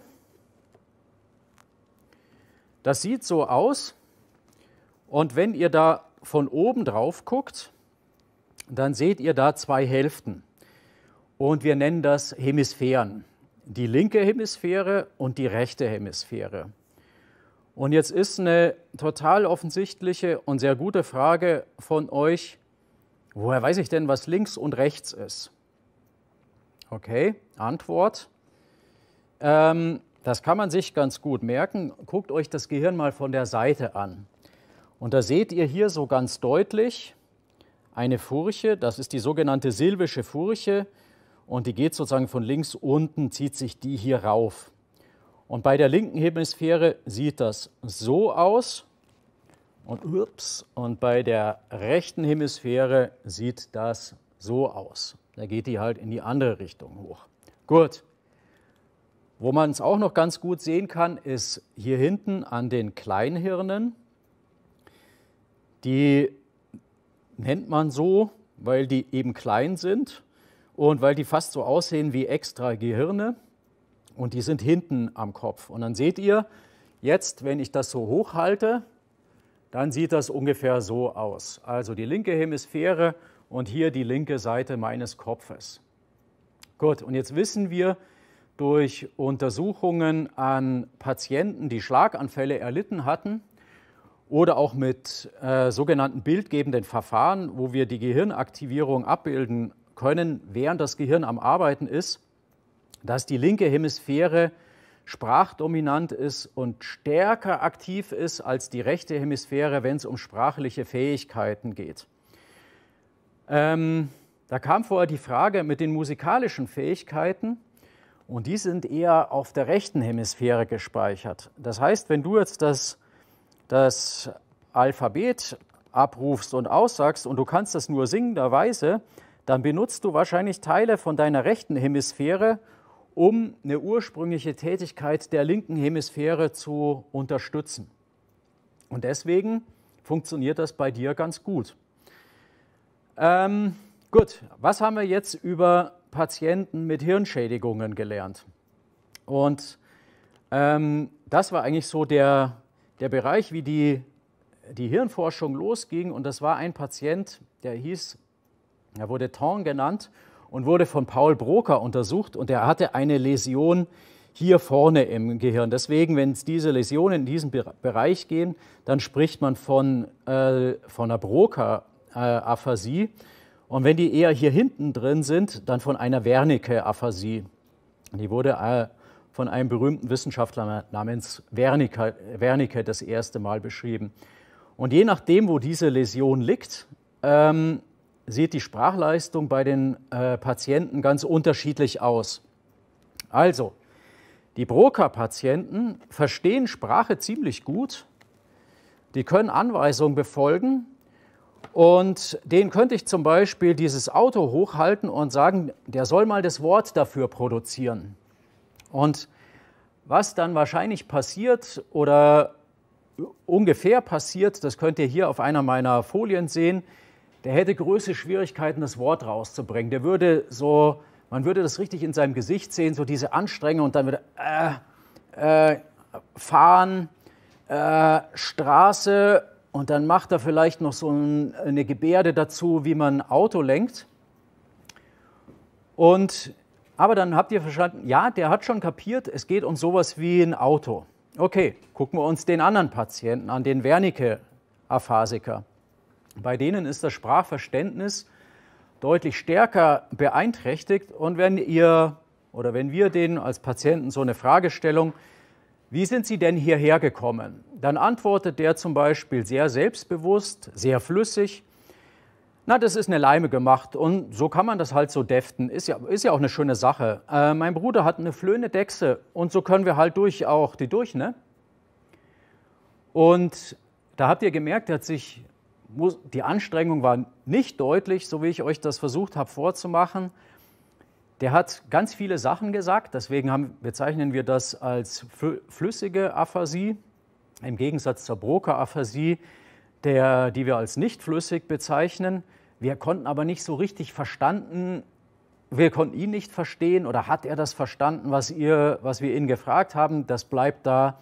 S1: Das sieht so aus. Und wenn ihr da von oben drauf guckt, dann seht ihr da zwei Hälften. Und wir nennen das Hemisphären die linke Hemisphäre und die rechte Hemisphäre. Und jetzt ist eine total offensichtliche und sehr gute Frage von euch, woher weiß ich denn, was links und rechts ist? Okay, Antwort. Ähm, das kann man sich ganz gut merken. Guckt euch das Gehirn mal von der Seite an. Und da seht ihr hier so ganz deutlich eine Furche, das ist die sogenannte silbische Furche und die geht sozusagen von links unten, zieht sich die hier rauf. Und bei der linken Hemisphäre sieht das so aus und ups, und bei der rechten Hemisphäre sieht das so aus. Da geht die halt in die andere Richtung hoch. Gut. Wo man es auch noch ganz gut sehen kann, ist hier hinten an den Kleinhirnen. Die nennt man so, weil die eben klein sind und weil die fast so aussehen wie extra Gehirne und die sind hinten am Kopf. Und dann seht ihr, jetzt, wenn ich das so hochhalte, dann sieht das ungefähr so aus. Also die linke Hemisphäre und hier die linke Seite meines Kopfes. Gut, und jetzt wissen wir durch Untersuchungen an Patienten, die Schlaganfälle erlitten hatten, oder auch mit äh, sogenannten bildgebenden Verfahren, wo wir die Gehirnaktivierung abbilden können, während das Gehirn am Arbeiten ist, dass die linke Hemisphäre sprachdominant ist und stärker aktiv ist als die rechte Hemisphäre, wenn es um sprachliche Fähigkeiten geht. Ähm, da kam vorher die Frage mit den musikalischen Fähigkeiten und die sind eher auf der rechten Hemisphäre gespeichert. Das heißt, wenn du jetzt das, das Alphabet abrufst und aussagst und du kannst das nur singenderweise, dann benutzt du wahrscheinlich Teile von deiner rechten Hemisphäre, um eine ursprüngliche Tätigkeit der linken Hemisphäre zu unterstützen. Und deswegen funktioniert das bei dir ganz gut. Ähm, gut, was haben wir jetzt über Patienten mit Hirnschädigungen gelernt? Und ähm, das war eigentlich so der, der Bereich, wie die, die Hirnforschung losging. Und das war ein Patient, der hieß er wurde Thorn genannt und wurde von Paul Broker untersucht und er hatte eine Läsion hier vorne im Gehirn. Deswegen, wenn es diese Läsionen in diesen Bereich gehen, dann spricht man von, äh, von einer Broca-Aphasie. Äh, und wenn die eher hier hinten drin sind, dann von einer Wernicke-Aphasie. Die wurde äh, von einem berühmten Wissenschaftler namens Wernicke, Wernicke das erste Mal beschrieben. Und je nachdem, wo diese Läsion liegt, ähm, sieht die Sprachleistung bei den äh, Patienten ganz unterschiedlich aus. Also, die Broca-Patienten verstehen Sprache ziemlich gut, die können Anweisungen befolgen und denen könnte ich zum Beispiel dieses Auto hochhalten und sagen, der soll mal das Wort dafür produzieren. Und was dann wahrscheinlich passiert oder ungefähr passiert, das könnt ihr hier auf einer meiner Folien sehen, der hätte größte Schwierigkeiten, das Wort rauszubringen. Der würde so, man würde das richtig in seinem Gesicht sehen, so diese Anstrengung und dann würde äh, äh, fahren, äh, Straße und dann macht er vielleicht noch so ein, eine Gebärde dazu, wie man ein Auto lenkt. Und aber dann habt ihr verstanden, ja, der hat schon kapiert, es geht um sowas wie ein Auto. Okay, gucken wir uns den anderen Patienten an, den Wernicke-Aphasiker. Bei denen ist das Sprachverständnis deutlich stärker beeinträchtigt. Und wenn ihr oder wenn wir denen als Patienten so eine Fragestellung, wie sind Sie denn hierher gekommen? Dann antwortet der zum Beispiel sehr selbstbewusst, sehr flüssig, na, das ist eine Leime gemacht und so kann man das halt so deften. Ist ja, ist ja auch eine schöne Sache. Äh, mein Bruder hat eine flöhne Dechse und so können wir halt durch auch die durch, ne? Und da habt ihr gemerkt, er hat sich die Anstrengung war nicht deutlich, so wie ich euch das versucht habe vorzumachen. Der hat ganz viele Sachen gesagt, deswegen haben, bezeichnen wir das als flüssige Aphasie, im Gegensatz zur broker aphasie die wir als nicht flüssig bezeichnen. Wir konnten aber nicht so richtig verstanden, wir konnten ihn nicht verstehen oder hat er das verstanden, was, ihr, was wir ihn gefragt haben. Das bleibt da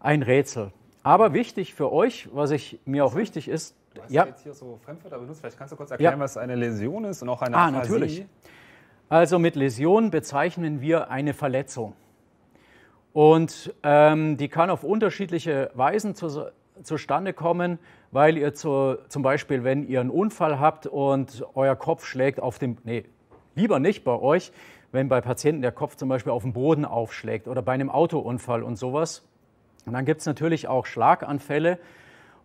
S1: ein Rätsel. Aber wichtig für euch, was ich, mir auch wichtig ist, Du hast ja.
S2: jetzt hier so Fremdwörter benutzt. Vielleicht kannst du kurz erklären, ja.
S1: was eine Läsion ist und auch eine Aphasie. Ah, natürlich. Also mit Läsion bezeichnen wir eine Verletzung. Und ähm, die kann auf unterschiedliche Weisen zu, zustande kommen, weil ihr zu, zum Beispiel, wenn ihr einen Unfall habt und euer Kopf schlägt auf dem, nee, lieber nicht bei euch, wenn bei Patienten der Kopf zum Beispiel auf dem Boden aufschlägt oder bei einem Autounfall und sowas. Und dann gibt es natürlich auch Schlaganfälle,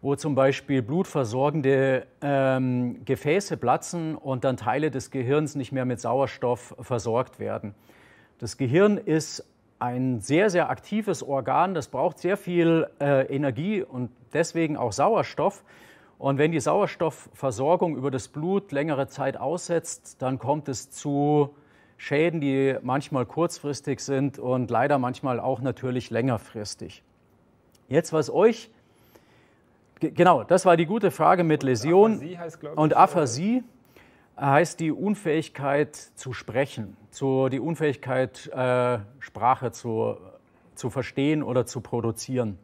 S1: wo zum Beispiel blutversorgende ähm, Gefäße platzen und dann Teile des Gehirns nicht mehr mit Sauerstoff versorgt werden. Das Gehirn ist ein sehr, sehr aktives Organ, das braucht sehr viel äh, Energie und deswegen auch Sauerstoff. Und wenn die Sauerstoffversorgung über das Blut längere Zeit aussetzt, dann kommt es zu Schäden, die manchmal kurzfristig sind und leider manchmal auch natürlich längerfristig. Jetzt, was euch Genau, das war die gute Frage mit Läsion. und Aphasie heißt die Unfähigkeit zu sprechen, zu, die Unfähigkeit, äh, Sprache zu, zu verstehen oder zu produzieren.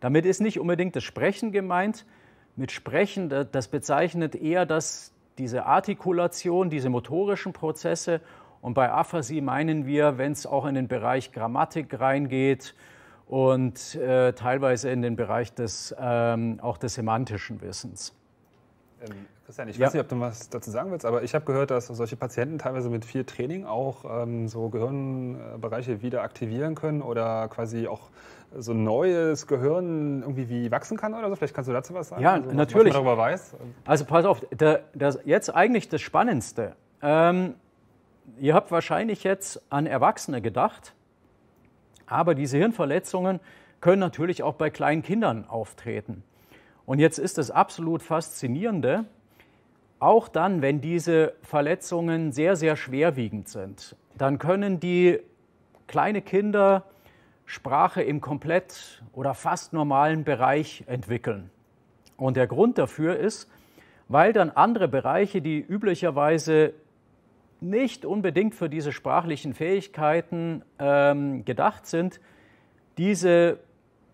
S1: Damit ist nicht unbedingt das Sprechen gemeint. Mit Sprechen, das bezeichnet eher das, diese Artikulation, diese motorischen Prozesse. Und bei Aphasie meinen wir, wenn es auch in den Bereich Grammatik reingeht, und äh, teilweise in den Bereich des, ähm, auch des semantischen Wissens.
S2: Ähm, Christian, ich ja. weiß nicht, ob du was dazu sagen willst, aber ich habe gehört, dass solche Patienten teilweise mit viel Training auch ähm, so Gehirnbereiche wieder aktivieren können oder quasi auch so ein neues Gehirn irgendwie wie wachsen kann oder so. Vielleicht kannst du dazu was sagen? Ja, also, natürlich. Was man darüber weiß.
S1: Also pass auf, der, der, jetzt eigentlich das Spannendste. Ähm, ihr habt wahrscheinlich jetzt an Erwachsene gedacht aber diese Hirnverletzungen können natürlich auch bei kleinen Kindern auftreten. Und jetzt ist das absolut Faszinierende, auch dann, wenn diese Verletzungen sehr, sehr schwerwiegend sind, dann können die kleine Kinder Sprache im komplett oder fast normalen Bereich entwickeln. Und der Grund dafür ist, weil dann andere Bereiche, die üblicherweise nicht unbedingt für diese sprachlichen Fähigkeiten ähm, gedacht sind, diese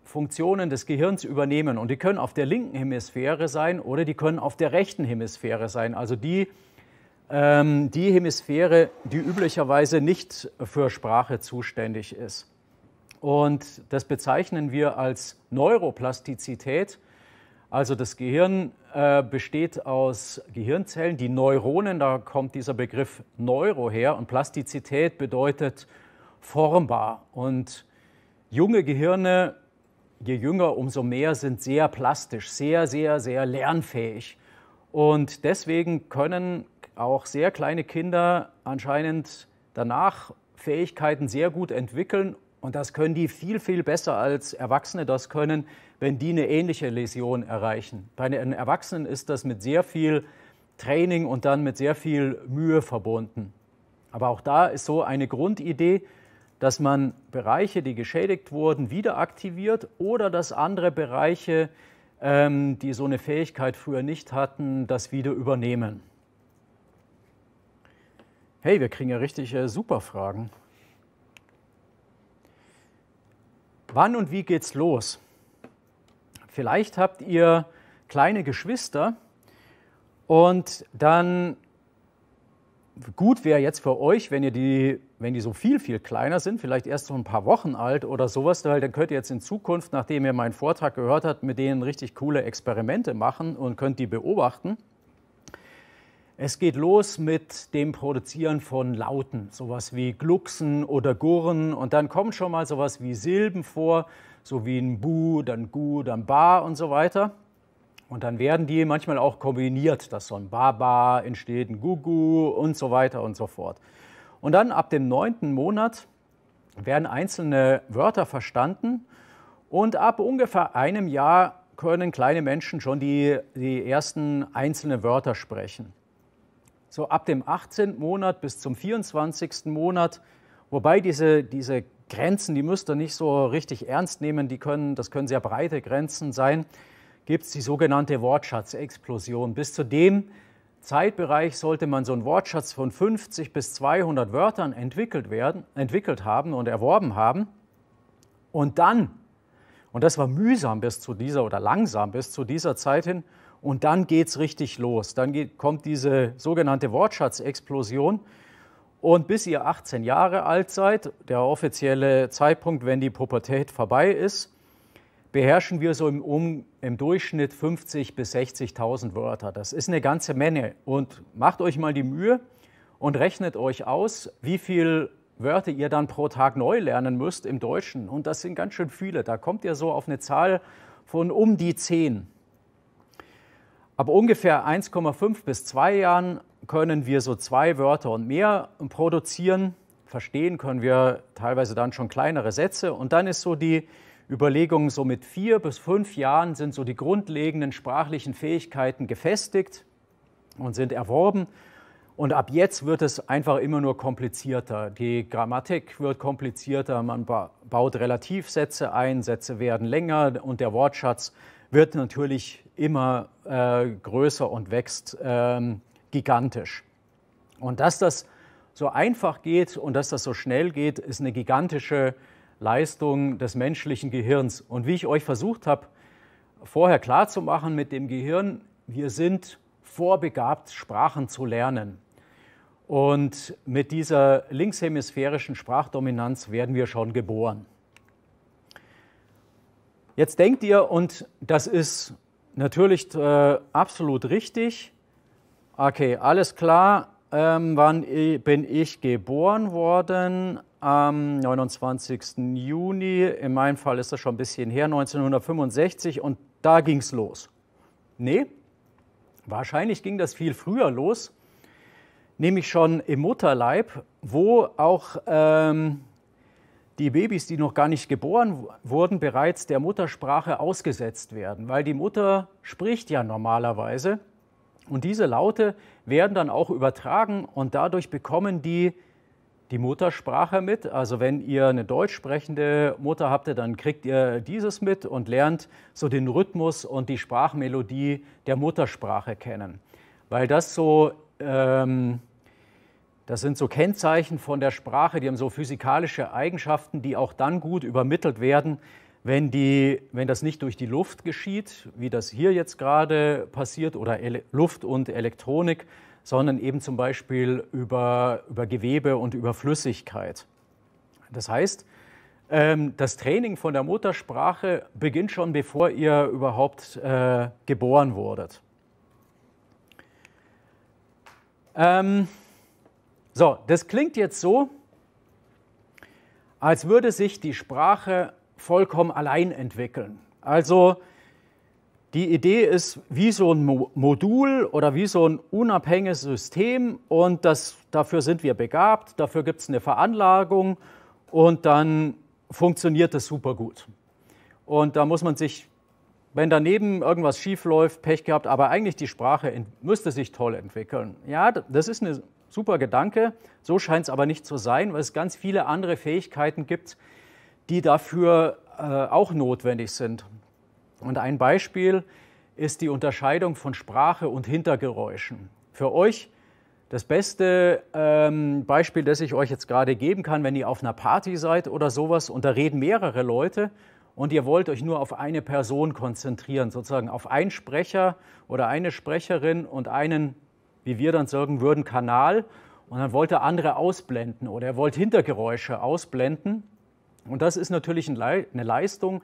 S1: Funktionen des Gehirns übernehmen. Und die können auf der linken Hemisphäre sein oder die können auf der rechten Hemisphäre sein. Also die, ähm, die Hemisphäre, die üblicherweise nicht für Sprache zuständig ist. Und das bezeichnen wir als Neuroplastizität. Also das Gehirn äh, besteht aus Gehirnzellen, die Neuronen, da kommt dieser Begriff Neuro her und Plastizität bedeutet formbar. Und junge Gehirne, je jünger, umso mehr sind sehr plastisch, sehr, sehr, sehr lernfähig. Und deswegen können auch sehr kleine Kinder anscheinend danach Fähigkeiten sehr gut entwickeln und das können die viel, viel besser als Erwachsene das können, wenn die eine ähnliche Läsion erreichen. Bei den Erwachsenen ist das mit sehr viel Training und dann mit sehr viel Mühe verbunden. Aber auch da ist so eine Grundidee, dass man Bereiche, die geschädigt wurden, wieder aktiviert oder dass andere Bereiche, ähm, die so eine Fähigkeit früher nicht hatten, das wieder übernehmen. Hey, wir kriegen ja richtig äh, super Fragen. Wann und wie geht's los? Vielleicht habt ihr kleine Geschwister und dann gut wäre jetzt für euch, wenn ihr die, wenn die so viel, viel kleiner sind, vielleicht erst so ein paar Wochen alt oder sowas, weil dann könnt ihr jetzt in Zukunft, nachdem ihr meinen Vortrag gehört habt, mit denen richtig coole Experimente machen und könnt die beobachten. Es geht los mit dem Produzieren von Lauten, sowas wie Glucksen oder Gurren und dann kommen schon mal sowas wie Silben vor, so wie ein Bu, dann Gu, dann Ba und so weiter. Und dann werden die manchmal auch kombiniert, dass so ein Ba-Ba entsteht, ein Gugu und so weiter und so fort. Und dann ab dem neunten Monat werden einzelne Wörter verstanden und ab ungefähr einem Jahr können kleine Menschen schon die, die ersten einzelnen Wörter sprechen so ab dem 18. Monat bis zum 24. Monat. Wobei diese, diese Grenzen, die müsst ihr nicht so richtig ernst nehmen, die können, das können sehr breite Grenzen sein, gibt es die sogenannte Wortschatzexplosion. Bis zu dem Zeitbereich sollte man so einen Wortschatz von 50 bis 200 Wörtern entwickelt, werden, entwickelt haben und erworben haben. Und dann, und das war mühsam bis zu dieser oder langsam bis zu dieser Zeit hin, und dann geht es richtig los. Dann geht, kommt diese sogenannte Wortschatzexplosion. Und bis ihr 18 Jahre alt seid, der offizielle Zeitpunkt, wenn die Pubertät vorbei ist, beherrschen wir so im, um, im Durchschnitt 50.000 bis 60.000 Wörter. Das ist eine ganze Menge. Und macht euch mal die Mühe und rechnet euch aus, wie viele Wörter ihr dann pro Tag neu lernen müsst im Deutschen. Und das sind ganz schön viele. Da kommt ihr so auf eine Zahl von um die 10. Ab ungefähr 1,5 bis 2 Jahren können wir so zwei Wörter und mehr produzieren. Verstehen können wir teilweise dann schon kleinere Sätze. Und dann ist so die Überlegung, so mit vier bis fünf Jahren sind so die grundlegenden sprachlichen Fähigkeiten gefestigt und sind erworben. Und ab jetzt wird es einfach immer nur komplizierter. Die Grammatik wird komplizierter, man baut Relativsätze ein, Sätze werden länger und der Wortschatz wird wird natürlich immer äh, größer und wächst ähm, gigantisch. Und dass das so einfach geht und dass das so schnell geht, ist eine gigantische Leistung des menschlichen Gehirns. Und wie ich euch versucht habe, vorher klarzumachen mit dem Gehirn, wir sind vorbegabt, Sprachen zu lernen. Und mit dieser linkshemisphärischen Sprachdominanz werden wir schon geboren. Jetzt denkt ihr, und das ist natürlich äh, absolut richtig, okay, alles klar, ähm, wann bin ich geboren worden? Am 29. Juni, in meinem Fall ist das schon ein bisschen her, 1965, und da ging es los. Nee, wahrscheinlich ging das viel früher los, nämlich schon im Mutterleib, wo auch ähm, die Babys, die noch gar nicht geboren wurden, bereits der Muttersprache ausgesetzt werden, weil die Mutter spricht ja normalerweise. Und diese Laute werden dann auch übertragen und dadurch bekommen die die Muttersprache mit. Also wenn ihr eine deutsch sprechende Mutter habt, dann kriegt ihr dieses mit und lernt so den Rhythmus und die Sprachmelodie der Muttersprache kennen. Weil das so ähm, das sind so Kennzeichen von der Sprache, die haben so physikalische Eigenschaften, die auch dann gut übermittelt werden, wenn, die, wenn das nicht durch die Luft geschieht, wie das hier jetzt gerade passiert, oder Ele Luft und Elektronik, sondern eben zum Beispiel über, über Gewebe und über Flüssigkeit. Das heißt, ähm, das Training von der Muttersprache beginnt schon, bevor ihr überhaupt äh, geboren wurdet. Ähm, so, das klingt jetzt so, als würde sich die Sprache vollkommen allein entwickeln. Also die Idee ist wie so ein Modul oder wie so ein unabhängiges System und das, dafür sind wir begabt, dafür gibt es eine Veranlagung und dann funktioniert das super gut. Und da muss man sich, wenn daneben irgendwas schief läuft, Pech gehabt, aber eigentlich die Sprache müsste sich toll entwickeln. Ja, das ist eine Super Gedanke. So scheint es aber nicht zu sein, weil es ganz viele andere Fähigkeiten gibt, die dafür äh, auch notwendig sind. Und ein Beispiel ist die Unterscheidung von Sprache und Hintergeräuschen. Für euch das beste ähm, Beispiel, das ich euch jetzt gerade geben kann, wenn ihr auf einer Party seid oder sowas und da reden mehrere Leute und ihr wollt euch nur auf eine Person konzentrieren, sozusagen auf einen Sprecher oder eine Sprecherin und einen wie wir dann sagen würden, Kanal. Und dann wollte er andere ausblenden oder er wollte Hintergeräusche ausblenden. Und das ist natürlich eine Leistung,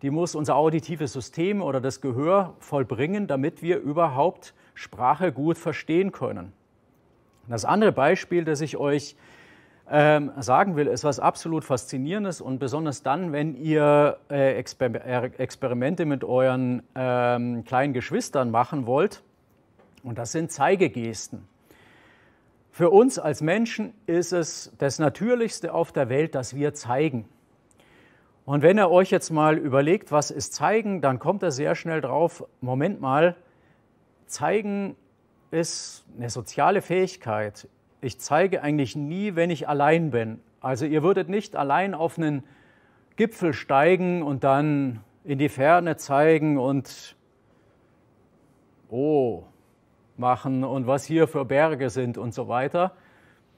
S1: die muss unser auditives System oder das Gehör vollbringen, damit wir überhaupt Sprache gut verstehen können. Das andere Beispiel, das ich euch ähm, sagen will, ist was absolut Faszinierendes und besonders dann, wenn ihr äh, Exper äh, Experimente mit euren ähm, kleinen Geschwistern machen wollt, und das sind Zeigegesten. Für uns als Menschen ist es das Natürlichste auf der Welt, dass wir zeigen. Und wenn ihr euch jetzt mal überlegt, was ist zeigen, dann kommt er sehr schnell drauf, Moment mal, zeigen ist eine soziale Fähigkeit. Ich zeige eigentlich nie, wenn ich allein bin. Also ihr würdet nicht allein auf einen Gipfel steigen und dann in die Ferne zeigen und oh, machen und was hier für Berge sind und so weiter.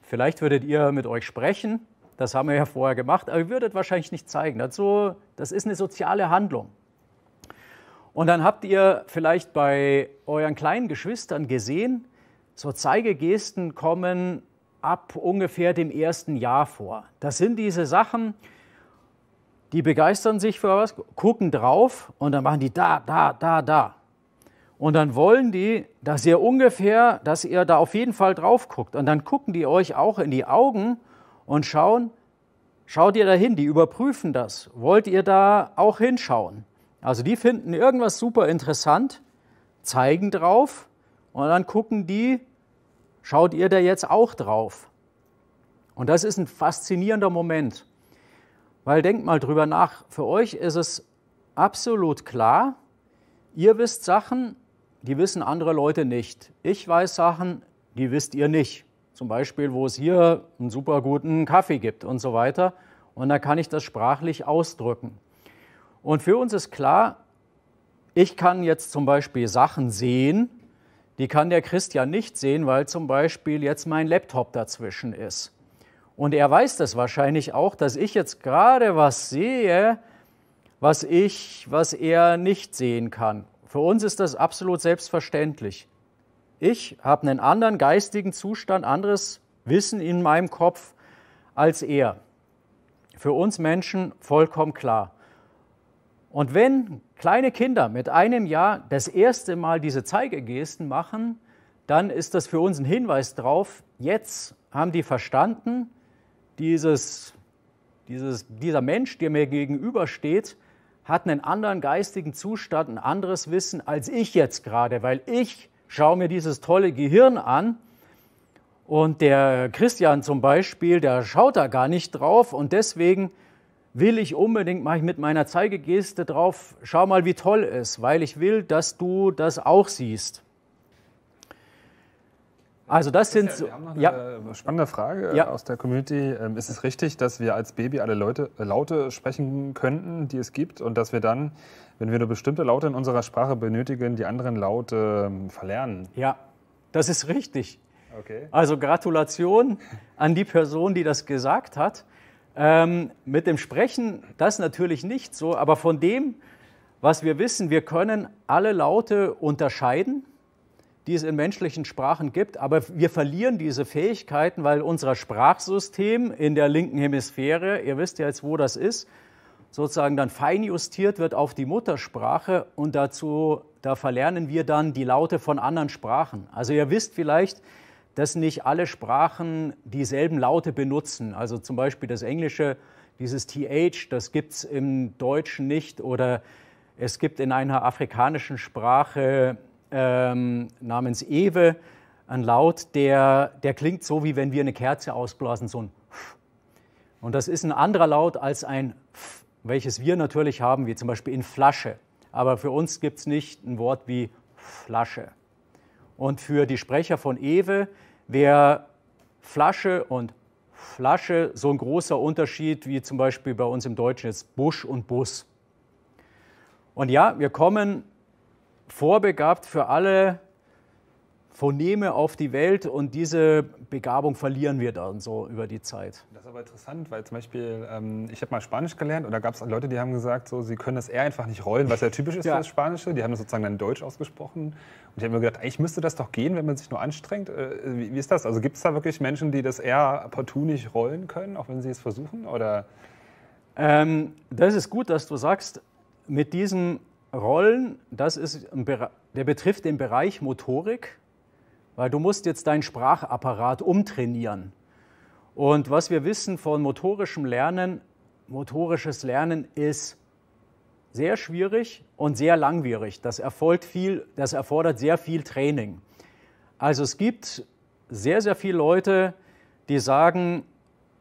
S1: Vielleicht würdet ihr mit euch sprechen, das haben wir ja vorher gemacht, aber ihr würdet wahrscheinlich nicht zeigen. Dazu, das ist eine soziale Handlung. Und dann habt ihr vielleicht bei euren kleinen Geschwistern gesehen, so Zeigegesten kommen ab ungefähr dem ersten Jahr vor. Das sind diese Sachen, die begeistern sich für was, gucken drauf und dann machen die da, da, da, da. Und dann wollen die, dass ihr ungefähr, dass ihr da auf jeden Fall drauf guckt. Und dann gucken die euch auch in die Augen und schauen, schaut ihr da hin, die überprüfen das. Wollt ihr da auch hinschauen? Also die finden irgendwas super interessant, zeigen drauf und dann gucken die, schaut ihr da jetzt auch drauf? Und das ist ein faszinierender Moment. Weil denkt mal drüber nach, für euch ist es absolut klar, ihr wisst Sachen, die wissen andere Leute nicht. Ich weiß Sachen, die wisst ihr nicht. Zum Beispiel, wo es hier einen super guten Kaffee gibt und so weiter. Und dann kann ich das sprachlich ausdrücken. Und für uns ist klar, ich kann jetzt zum Beispiel Sachen sehen, die kann der Christian nicht sehen, weil zum Beispiel jetzt mein Laptop dazwischen ist. Und er weiß das wahrscheinlich auch, dass ich jetzt gerade was sehe, was ich, was er nicht sehen kann. Für uns ist das absolut selbstverständlich. Ich habe einen anderen geistigen Zustand, anderes Wissen in meinem Kopf als er. Für uns Menschen vollkommen klar. Und wenn kleine Kinder mit einem Jahr das erste Mal diese Zeigegesten machen, dann ist das für uns ein Hinweis darauf, jetzt haben die verstanden, dieses, dieses, dieser Mensch, der mir gegenübersteht, hat einen anderen geistigen Zustand, ein anderes Wissen als ich jetzt gerade, weil ich schaue mir dieses tolle Gehirn an und der Christian zum Beispiel, der schaut da gar nicht drauf und deswegen will ich unbedingt, mache ich mit meiner Zeigegeste drauf, schau mal, wie toll es ist, weil ich will, dass du das auch siehst. Also das sind so, ja.
S2: spannende Frage ja. Äh,
S1: aus der Community. Ähm, ist es
S2: richtig, dass wir als Baby alle Leute, äh, Laute sprechen könnten, die es gibt, und dass wir dann, wenn wir nur bestimmte Laute in unserer Sprache benötigen, die anderen Laute ähm, verlernen? Ja,
S1: das ist richtig. Okay. Also Gratulation an die Person, die das gesagt hat. Ähm, mit dem Sprechen, das natürlich nicht so, aber von dem, was wir wissen, wir können alle Laute unterscheiden die es in menschlichen Sprachen gibt, aber wir verlieren diese Fähigkeiten, weil unser Sprachsystem in der linken Hemisphäre, ihr wisst ja jetzt, wo das ist, sozusagen dann feinjustiert wird auf die Muttersprache und dazu, da verlernen wir dann die Laute von anderen Sprachen. Also ihr wisst vielleicht, dass nicht alle Sprachen dieselben Laute benutzen. Also zum Beispiel das Englische, dieses TH, das gibt es im Deutschen nicht oder es gibt in einer afrikanischen Sprache ähm, namens Ewe, ein Laut, der, der klingt so, wie wenn wir eine Kerze ausblasen, so ein F. Und das ist ein anderer Laut als ein F, welches wir natürlich haben, wie zum Beispiel in Flasche. Aber für uns gibt es nicht ein Wort wie Flasche. Und für die Sprecher von Ewe wäre Flasche und Flasche so ein großer Unterschied wie zum Beispiel bei uns im Deutschen jetzt Busch und Bus. Und ja, wir kommen vorbegabt für alle Phoneme auf die Welt und diese Begabung verlieren wir dann so über die Zeit. Das
S2: ist aber interessant, weil zum Beispiel, ähm, ich habe mal Spanisch gelernt und da gab es Leute, die haben gesagt, so, sie können das R einfach nicht rollen, was ja typisch ist ja. für das Spanische. Die haben das sozusagen dann Deutsch ausgesprochen. Und ich habe mir gedacht, eigentlich müsste das doch gehen, wenn man sich nur anstrengt. Äh, wie, wie, ist das? Also gibt es da wirklich Menschen, die das R partout nicht rollen können, auch wenn sie
S1: es versuchen? Oder? Ähm, das ist gut, dass du sagst, mit diesem Rollen, das ist der betrifft den Bereich Motorik, weil du musst jetzt deinen Sprachapparat umtrainieren. Und was wir wissen von motorischem Lernen, motorisches Lernen ist sehr schwierig und sehr langwierig. Das, erfolgt viel, das erfordert sehr viel Training. Also es gibt sehr, sehr viele Leute, die sagen,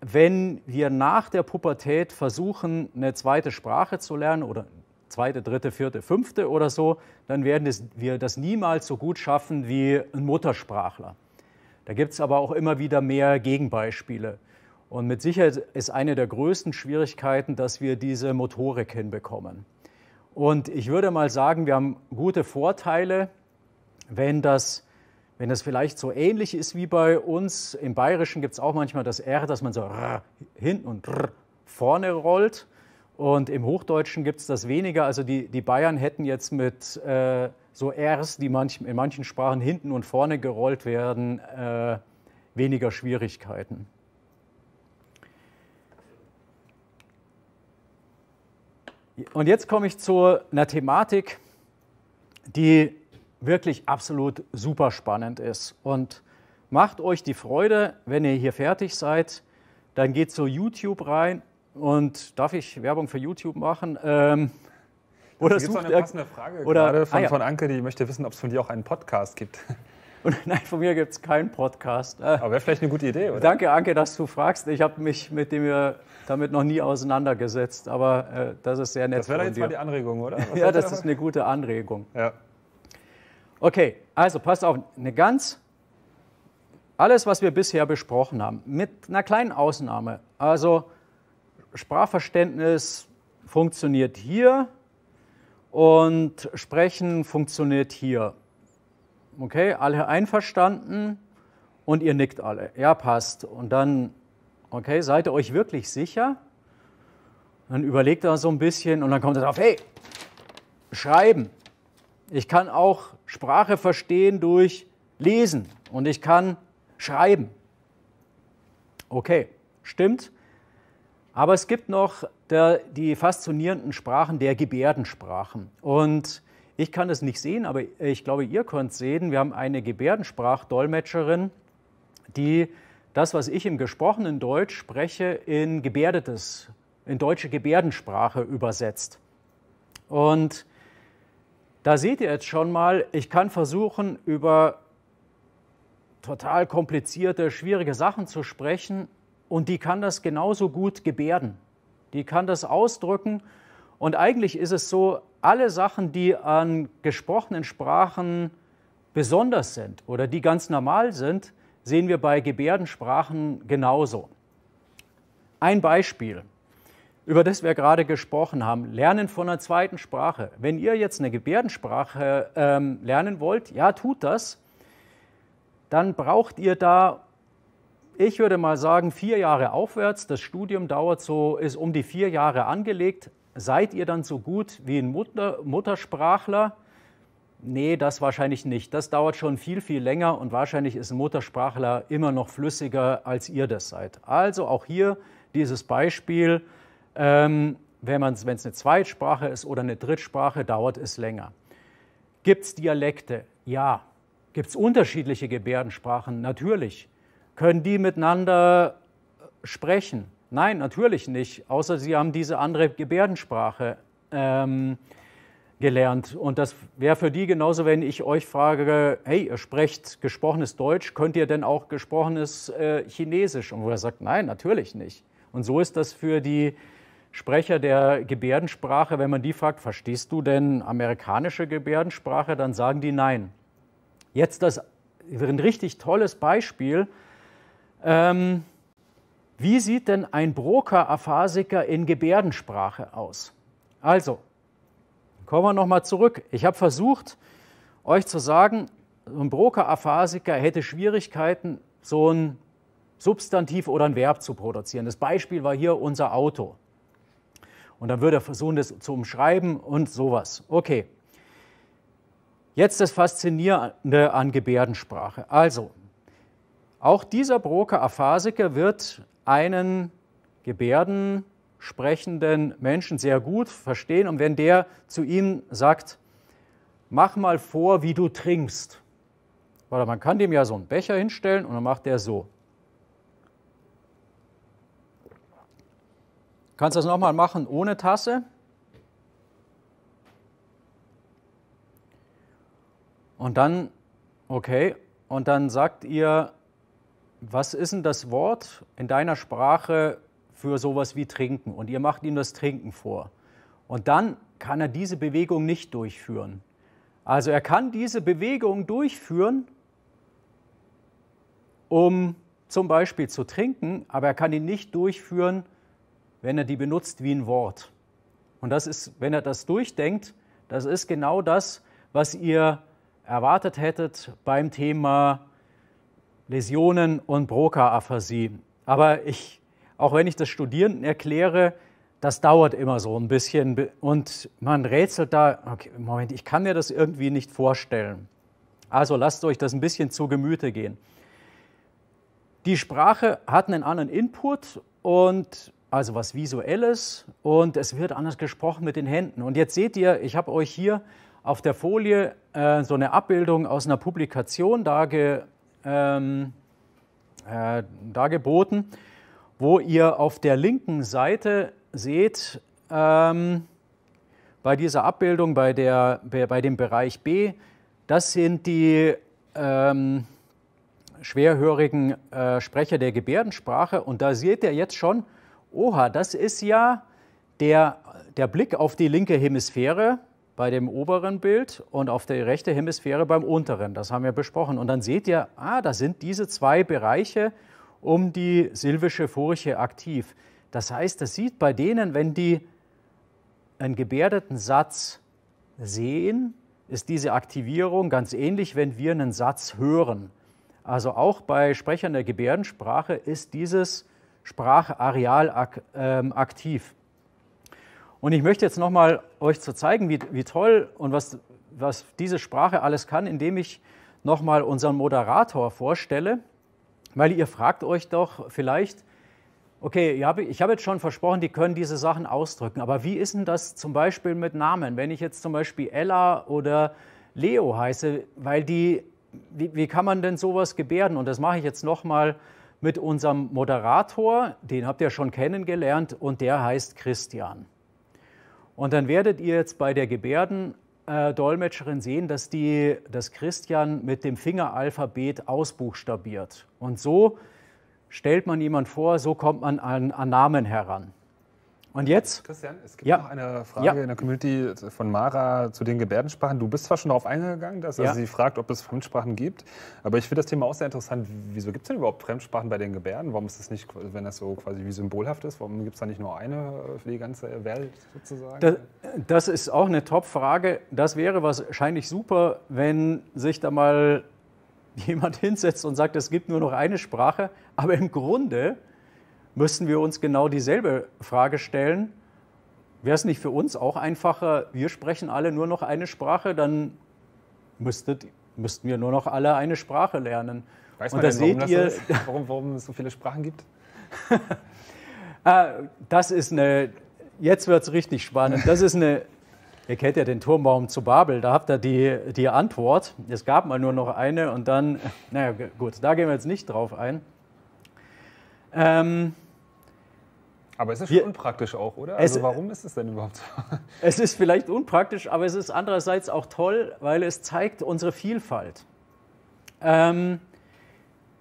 S1: wenn wir nach der Pubertät versuchen, eine zweite Sprache zu lernen oder zweite, dritte, vierte, fünfte oder so, dann werden wir das niemals so gut schaffen wie ein Muttersprachler. Da gibt es aber auch immer wieder mehr Gegenbeispiele. Und mit Sicherheit ist eine der größten Schwierigkeiten, dass wir diese Motorik hinbekommen. Und ich würde mal sagen, wir haben gute Vorteile, wenn das, wenn das vielleicht so ähnlich ist wie bei uns. Im Bayerischen gibt es auch manchmal das R, dass man so hinten und vorne rollt. Und im Hochdeutschen gibt es das weniger. Also die, die Bayern hätten jetzt mit äh, so Rs, die manch, in manchen Sprachen hinten und vorne gerollt werden, äh, weniger Schwierigkeiten. Und jetzt komme ich zu einer Thematik, die wirklich absolut super spannend ist. Und macht euch die Freude, wenn ihr hier fertig seid, dann geht zu YouTube rein und darf ich Werbung für YouTube machen? Ähm, oder sucht eine passende Frage oder, gerade ah von, ah, ja. von Anke, die möchte wissen, ob es von dir auch einen Podcast gibt. Und nein, von mir gibt es keinen Podcast. Äh, aber wäre vielleicht eine gute Idee, oder? Danke, Anke, dass du fragst. Ich habe mich mit dem damit noch nie auseinandergesetzt, aber äh, das ist sehr nett. Das wäre jetzt dir. mal die Anregung, oder? Was ja, das ist eine gute Anregung. Ja. Okay, also passt auf, eine ganz alles, was wir bisher besprochen haben, mit einer kleinen Ausnahme. Also Sprachverständnis funktioniert hier und Sprechen funktioniert hier. Okay, alle einverstanden und ihr nickt alle. Ja, passt. Und dann, okay, seid ihr euch wirklich sicher? Dann überlegt er so ein bisschen und dann kommt er drauf, hey, schreiben. Ich kann auch Sprache verstehen durch Lesen und ich kann schreiben. Okay, stimmt? Aber es gibt noch der, die faszinierenden Sprachen der Gebärdensprachen. Und ich kann es nicht sehen, aber ich glaube, ihr könnt es sehen. Wir haben eine Gebärdensprachdolmetscherin, die das, was ich im gesprochenen Deutsch spreche, in gebärdetes, in deutsche Gebärdensprache übersetzt. Und da seht ihr jetzt schon mal, ich kann versuchen, über total komplizierte, schwierige Sachen zu sprechen, und die kann das genauso gut gebärden. Die kann das ausdrücken. Und eigentlich ist es so, alle Sachen, die an gesprochenen Sprachen besonders sind oder die ganz normal sind, sehen wir bei Gebärdensprachen genauso. Ein Beispiel, über das wir gerade gesprochen haben, Lernen von einer zweiten Sprache. Wenn ihr jetzt eine Gebärdensprache ähm, lernen wollt, ja, tut das, dann braucht ihr da ich würde mal sagen, vier Jahre aufwärts. Das Studium dauert so, ist um die vier Jahre angelegt. Seid ihr dann so gut wie ein Mutter, Muttersprachler? Nee, das wahrscheinlich nicht. Das dauert schon viel, viel länger und wahrscheinlich ist ein Muttersprachler immer noch flüssiger, als ihr das seid. Also auch hier dieses Beispiel, ähm, wenn es eine Zweitsprache ist oder eine Drittsprache, dauert es länger. Gibt es Dialekte? Ja. Gibt es unterschiedliche Gebärdensprachen? Natürlich können die miteinander sprechen? Nein, natürlich nicht, außer sie haben diese andere Gebärdensprache ähm, gelernt. Und das wäre für die genauso, wenn ich euch frage, hey, ihr sprecht gesprochenes Deutsch, könnt ihr denn auch gesprochenes äh, Chinesisch? Und wo er sagt, nein, natürlich nicht. Und so ist das für die Sprecher der Gebärdensprache, wenn man die fragt, verstehst du denn amerikanische Gebärdensprache, dann sagen die nein. Jetzt das ein richtig tolles Beispiel, ähm, wie sieht denn ein broker aphasiker in Gebärdensprache aus? Also, kommen wir nochmal zurück. Ich habe versucht, euch zu sagen, ein broker aphasiker hätte Schwierigkeiten, so ein Substantiv oder ein Verb zu produzieren. Das Beispiel war hier unser Auto. Und dann würde er versuchen, das zu umschreiben und sowas. Okay. Jetzt das Faszinierende an Gebärdensprache. Also, auch dieser Broker Aphasiker wird einen gebärdensprechenden Menschen sehr gut verstehen. Und wenn der zu ihm sagt, mach mal vor, wie du trinkst, oder man kann dem ja so einen Becher hinstellen und dann macht der so. Kannst du das nochmal machen ohne Tasse? Und dann, okay, und dann sagt ihr, was ist denn das Wort in deiner Sprache für sowas wie trinken? Und ihr macht ihm das Trinken vor. Und dann kann er diese Bewegung nicht durchführen. Also er kann diese Bewegung durchführen, um zum Beispiel zu trinken, aber er kann ihn nicht durchführen, wenn er die benutzt wie ein Wort. Und das ist, wenn er das durchdenkt, das ist genau das, was ihr erwartet hättet beim Thema Läsionen und Broca-Aphasie. Aber ich, auch wenn ich das Studierenden erkläre, das dauert immer so ein bisschen und man rätselt da, okay, Moment, ich kann mir das irgendwie nicht vorstellen. Also lasst euch das ein bisschen zu Gemüte gehen. Die Sprache hat einen anderen Input und also was visuelles und es wird anders gesprochen mit den Händen. Und jetzt seht ihr, ich habe euch hier auf der Folie äh, so eine Abbildung aus einer Publikation dargestellt ähm, äh, dargeboten, wo ihr auf der linken Seite seht, ähm, bei dieser Abbildung, bei, der, bei dem Bereich B, das sind die ähm, schwerhörigen äh, Sprecher der Gebärdensprache. Und da seht ihr jetzt schon, oha, das ist ja der, der Blick auf die linke Hemisphäre, bei dem oberen Bild und auf der rechten Hemisphäre beim unteren. Das haben wir besprochen. Und dann seht ihr, ah, da sind diese zwei Bereiche um die silvische Furche aktiv. Das heißt, das sieht bei denen, wenn die einen gebärdeten Satz sehen, ist diese Aktivierung ganz ähnlich, wenn wir einen Satz hören. Also auch bei Sprechern der Gebärdensprache ist dieses Sprachareal ak ähm, aktiv. Und ich möchte jetzt nochmal euch zu zeigen, wie, wie toll und was, was diese Sprache alles kann, indem ich nochmal unseren Moderator vorstelle, weil ihr fragt euch doch vielleicht, okay, ich habe jetzt schon versprochen, die können diese Sachen ausdrücken, aber wie ist denn das zum Beispiel mit Namen? Wenn ich jetzt zum Beispiel Ella oder Leo heiße, weil die, wie, wie kann man denn sowas gebärden? Und das mache ich jetzt nochmal mit unserem Moderator, den habt ihr schon kennengelernt und der heißt Christian. Und dann werdet ihr jetzt bei der Gebärdendolmetscherin äh, sehen, dass, die, dass Christian mit dem Fingeralphabet ausbuchstabiert. Und so stellt man jemand vor, so kommt man an, an Namen heran. Und jetzt? Christian, es gibt ja. noch eine Frage ja. in der Community von Mara
S2: zu den Gebärdensprachen. Du bist zwar schon darauf eingegangen, dass ja. also sie fragt, ob es Fremdsprachen gibt, aber ich finde das Thema auch sehr interessant. Wieso gibt es denn überhaupt Fremdsprachen bei den Gebärden? Warum ist das nicht, wenn das so quasi wie symbolhaft ist, warum gibt es da nicht nur eine für die ganze Welt sozusagen? Das,
S1: das ist auch eine Top-Frage. Das wäre wahrscheinlich super, wenn sich da mal jemand hinsetzt und sagt, es gibt nur noch eine Sprache, aber im Grunde müssen wir uns genau dieselbe Frage stellen. Wäre es nicht für uns auch einfacher, wir sprechen alle nur noch eine Sprache, dann müsstet, müssten wir nur noch alle eine Sprache lernen. Weiß man da denn, warum ihr, das warum, warum es so viele Sprachen gibt? Ah, das ist eine, jetzt wird es richtig spannend. Das ist eine, ihr kennt ja den Turmbaum zu Babel, da habt ihr die, die Antwort. Es gab mal nur noch eine und dann, naja, gut, da gehen wir jetzt nicht drauf ein. Ähm, aber es ist schon wir, unpraktisch auch, oder? Also es,
S2: warum ist es denn überhaupt
S1: so? Es ist vielleicht unpraktisch, aber es ist andererseits auch toll, weil es zeigt unsere Vielfalt. Ähm,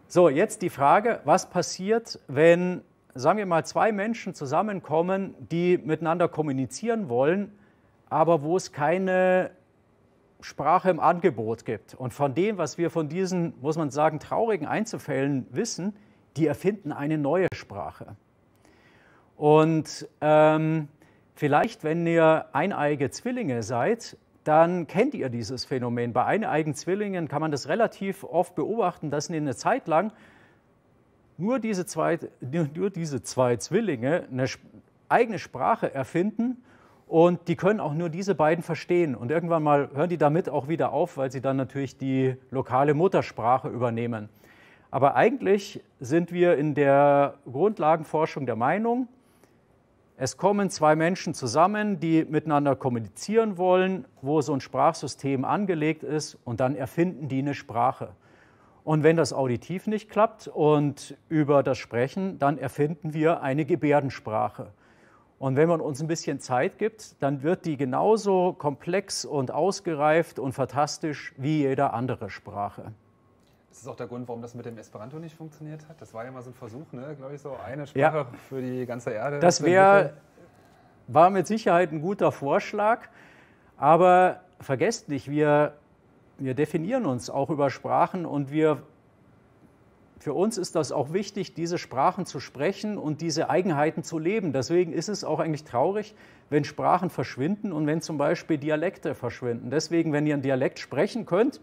S1: so, jetzt die Frage, was passiert, wenn, sagen wir mal, zwei Menschen zusammenkommen, die miteinander kommunizieren wollen, aber wo es keine Sprache im Angebot gibt. Und von dem, was wir von diesen, muss man sagen, traurigen Einzelfällen wissen, die erfinden eine neue Sprache. Und ähm, vielleicht, wenn ihr eineige Zwillinge seid, dann kennt ihr dieses Phänomen. Bei eineigen Zwillingen kann man das relativ oft beobachten, dass eine Zeit lang nur diese zwei, nur diese zwei Zwillinge eine eigene Sprache erfinden und die können auch nur diese beiden verstehen. Und irgendwann mal hören die damit auch wieder auf, weil sie dann natürlich die lokale Muttersprache übernehmen. Aber eigentlich sind wir in der Grundlagenforschung der Meinung, es kommen zwei Menschen zusammen, die miteinander kommunizieren wollen, wo so ein Sprachsystem angelegt ist und dann erfinden die eine Sprache. Und wenn das auditiv nicht klappt und über das Sprechen, dann erfinden wir eine Gebärdensprache. Und wenn man uns ein bisschen Zeit gibt, dann wird die genauso komplex und ausgereift und fantastisch wie jede andere Sprache.
S2: Das ist auch der Grund, warum das mit dem Esperanto nicht funktioniert hat. Das war ja mal so ein Versuch, ne? glaube ich, so eine Sprache ja.
S1: für die ganze
S2: Erde. Das wäre,
S1: war mit Sicherheit ein guter Vorschlag, aber vergesst nicht, wir, wir definieren uns auch über Sprachen und wir für uns ist das auch wichtig, diese Sprachen zu sprechen und diese Eigenheiten zu leben. Deswegen ist es auch eigentlich traurig, wenn Sprachen verschwinden und wenn zum Beispiel Dialekte verschwinden. Deswegen, wenn ihr einen Dialekt sprechen könnt,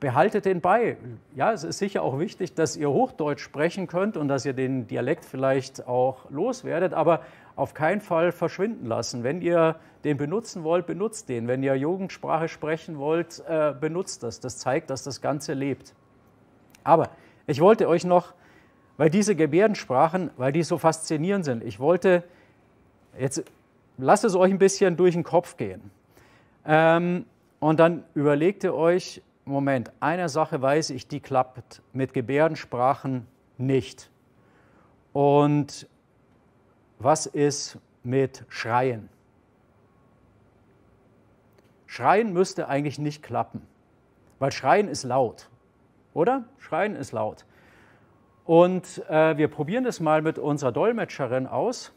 S1: behaltet den bei. Ja, es ist sicher auch wichtig, dass ihr Hochdeutsch sprechen könnt und dass ihr den Dialekt vielleicht auch loswerdet, aber auf keinen Fall verschwinden lassen. Wenn ihr den benutzen wollt, benutzt den. Wenn ihr Jugendsprache sprechen wollt, äh, benutzt das. Das zeigt, dass das Ganze lebt. Aber ich wollte euch noch, weil diese Gebärdensprachen, weil die so faszinierend sind, ich wollte, jetzt lasst es euch ein bisschen durch den Kopf gehen. Ähm, und dann überlegt ihr euch, Moment, eine Sache weiß ich, die klappt mit Gebärdensprachen nicht. Und was ist mit Schreien? Schreien müsste eigentlich nicht klappen, weil Schreien ist laut, oder? Schreien ist laut. Und äh, wir probieren das mal mit unserer Dolmetscherin aus.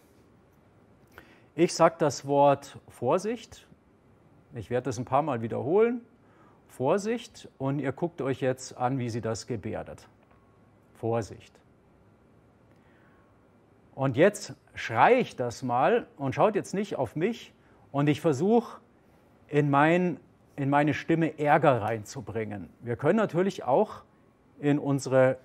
S1: Ich sage das Wort Vorsicht. Ich werde das ein paar Mal wiederholen. Vorsicht und ihr guckt euch jetzt an, wie sie das gebärdet. Vorsicht. Und jetzt schreie ich das mal und schaut jetzt nicht auf mich und ich versuche in, mein, in meine Stimme Ärger reinzubringen. Wir können natürlich auch in unsere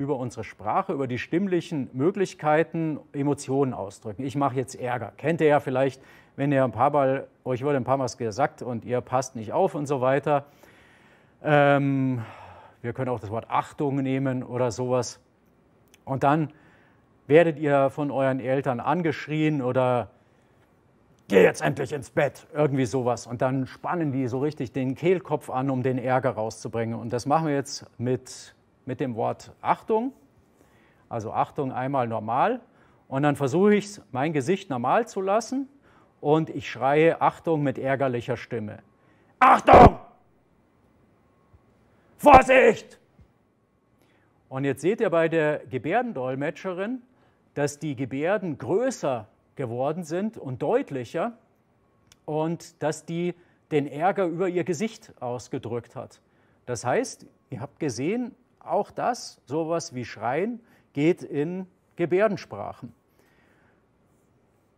S1: über unsere Sprache, über die stimmlichen Möglichkeiten Emotionen ausdrücken. Ich mache jetzt Ärger. Kennt ihr ja vielleicht, wenn ihr ein paar Mal, euch oh, wurde ein paar Mal gesagt und ihr passt nicht auf und so weiter. Ähm, wir können auch das Wort Achtung nehmen oder sowas. Und dann werdet ihr von euren Eltern angeschrien oder geh jetzt endlich ins Bett, irgendwie sowas. Und dann spannen die so richtig den Kehlkopf an, um den Ärger rauszubringen. Und das machen wir jetzt mit mit dem Wort Achtung. Also Achtung einmal normal. Und dann versuche ich, mein Gesicht normal zu lassen. Und ich schreie Achtung mit ärgerlicher Stimme. Achtung! Vorsicht! Und jetzt seht ihr bei der Gebärdendolmetscherin, dass die Gebärden größer geworden sind und deutlicher und dass die den Ärger über ihr Gesicht ausgedrückt hat. Das heißt, ihr habt gesehen, auch das, sowas wie Schreien, geht in Gebärdensprachen.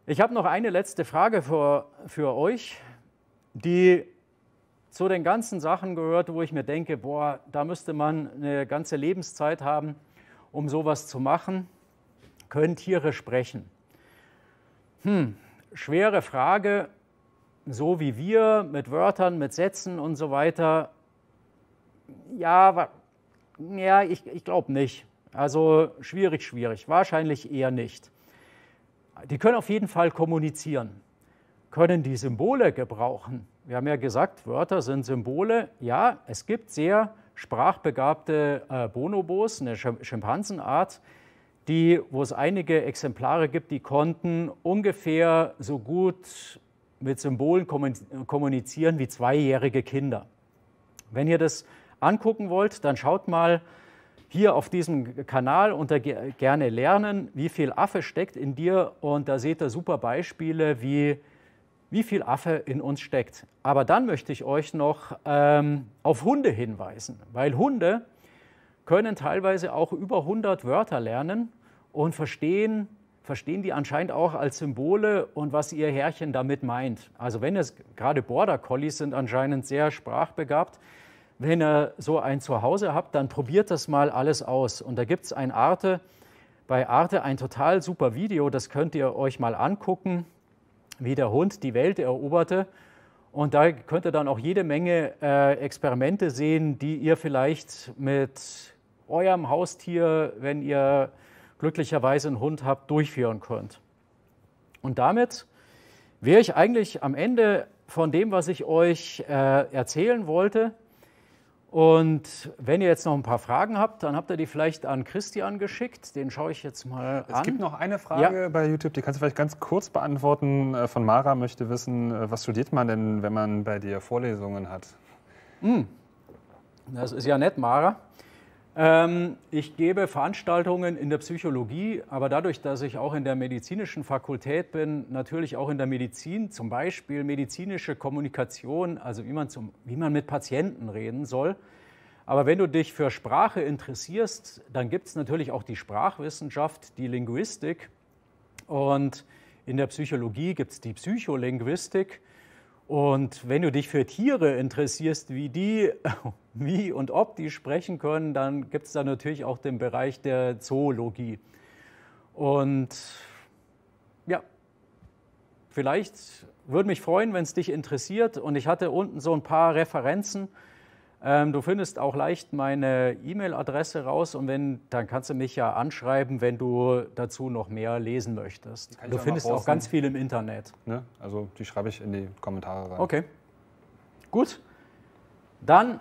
S1: Ich habe noch eine letzte Frage für, für euch, die zu den ganzen Sachen gehört, wo ich mir denke, boah, da müsste man eine ganze Lebenszeit haben, um sowas zu machen. Können Tiere sprechen? Hm, schwere Frage, so wie wir mit Wörtern, mit Sätzen und so weiter. Ja, ja, ich, ich glaube nicht. Also schwierig, schwierig. Wahrscheinlich eher nicht. Die können auf jeden Fall kommunizieren, können die Symbole gebrauchen. Wir haben ja gesagt, Wörter sind Symbole. Ja, es gibt sehr sprachbegabte äh, Bonobos, eine Schimpansenart, die, wo es einige Exemplare gibt, die konnten ungefähr so gut mit Symbolen kommunizieren wie zweijährige Kinder. Wenn ihr das angucken wollt, dann schaut mal hier auf diesem Kanal unter Gerne lernen, wie viel Affe steckt in dir. Und da seht ihr super Beispiele, wie, wie viel Affe in uns steckt. Aber dann möchte ich euch noch ähm, auf Hunde hinweisen, weil Hunde können teilweise auch über 100 Wörter lernen und verstehen, verstehen die anscheinend auch als Symbole und was ihr Herrchen damit meint. Also wenn es gerade Border Collies sind anscheinend sehr sprachbegabt, wenn ihr so ein Zuhause habt, dann probiert das mal alles aus. Und da gibt es ein Arte, bei Arte ein total super Video, das könnt ihr euch mal angucken, wie der Hund die Welt eroberte. Und da könnt ihr dann auch jede Menge äh, Experimente sehen, die ihr vielleicht mit eurem Haustier, wenn ihr glücklicherweise einen Hund habt, durchführen könnt. Und damit wäre ich eigentlich am Ende von dem, was ich euch äh, erzählen wollte. Und wenn ihr jetzt noch ein paar Fragen habt, dann habt ihr die vielleicht an Christian geschickt. Den schaue ich jetzt mal es an. Es gibt noch eine Frage
S2: ja. bei YouTube, die kannst du vielleicht ganz kurz beantworten. Äh, von Mara möchte wissen, äh, was studiert man denn, wenn man bei dir
S1: Vorlesungen hat? Hm. Das ist ja nett, Mara. Ähm, ich gebe Veranstaltungen in der Psychologie, aber dadurch, dass ich auch in der medizinischen Fakultät bin, natürlich auch in der Medizin, zum Beispiel medizinische Kommunikation, also wie man, zum, wie man mit Patienten reden soll. Aber wenn du dich für Sprache interessierst, dann gibt es natürlich auch die Sprachwissenschaft, die Linguistik. Und in der Psychologie gibt es die Psycholinguistik. Und wenn du dich für Tiere interessierst, wie die, wie und ob die sprechen können, dann gibt es da natürlich auch den Bereich der Zoologie. Und ja, vielleicht würde mich freuen, wenn es dich interessiert. Und ich hatte unten so ein paar Referenzen. Ähm, du findest auch leicht meine E-Mail-Adresse raus und wenn, dann kannst du mich ja anschreiben, wenn du dazu noch mehr lesen möchtest. Du findest auch ganz viel im Internet. Ne? Also die schreibe ich in die Kommentare rein. Okay. Gut. Dann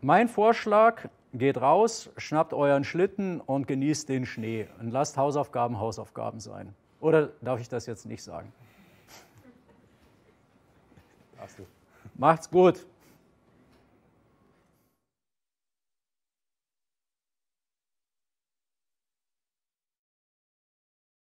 S1: mein Vorschlag, geht raus, schnappt euren Schlitten und genießt den Schnee und lasst Hausaufgaben Hausaufgaben sein. Oder darf ich das jetzt nicht sagen? Macht's gut.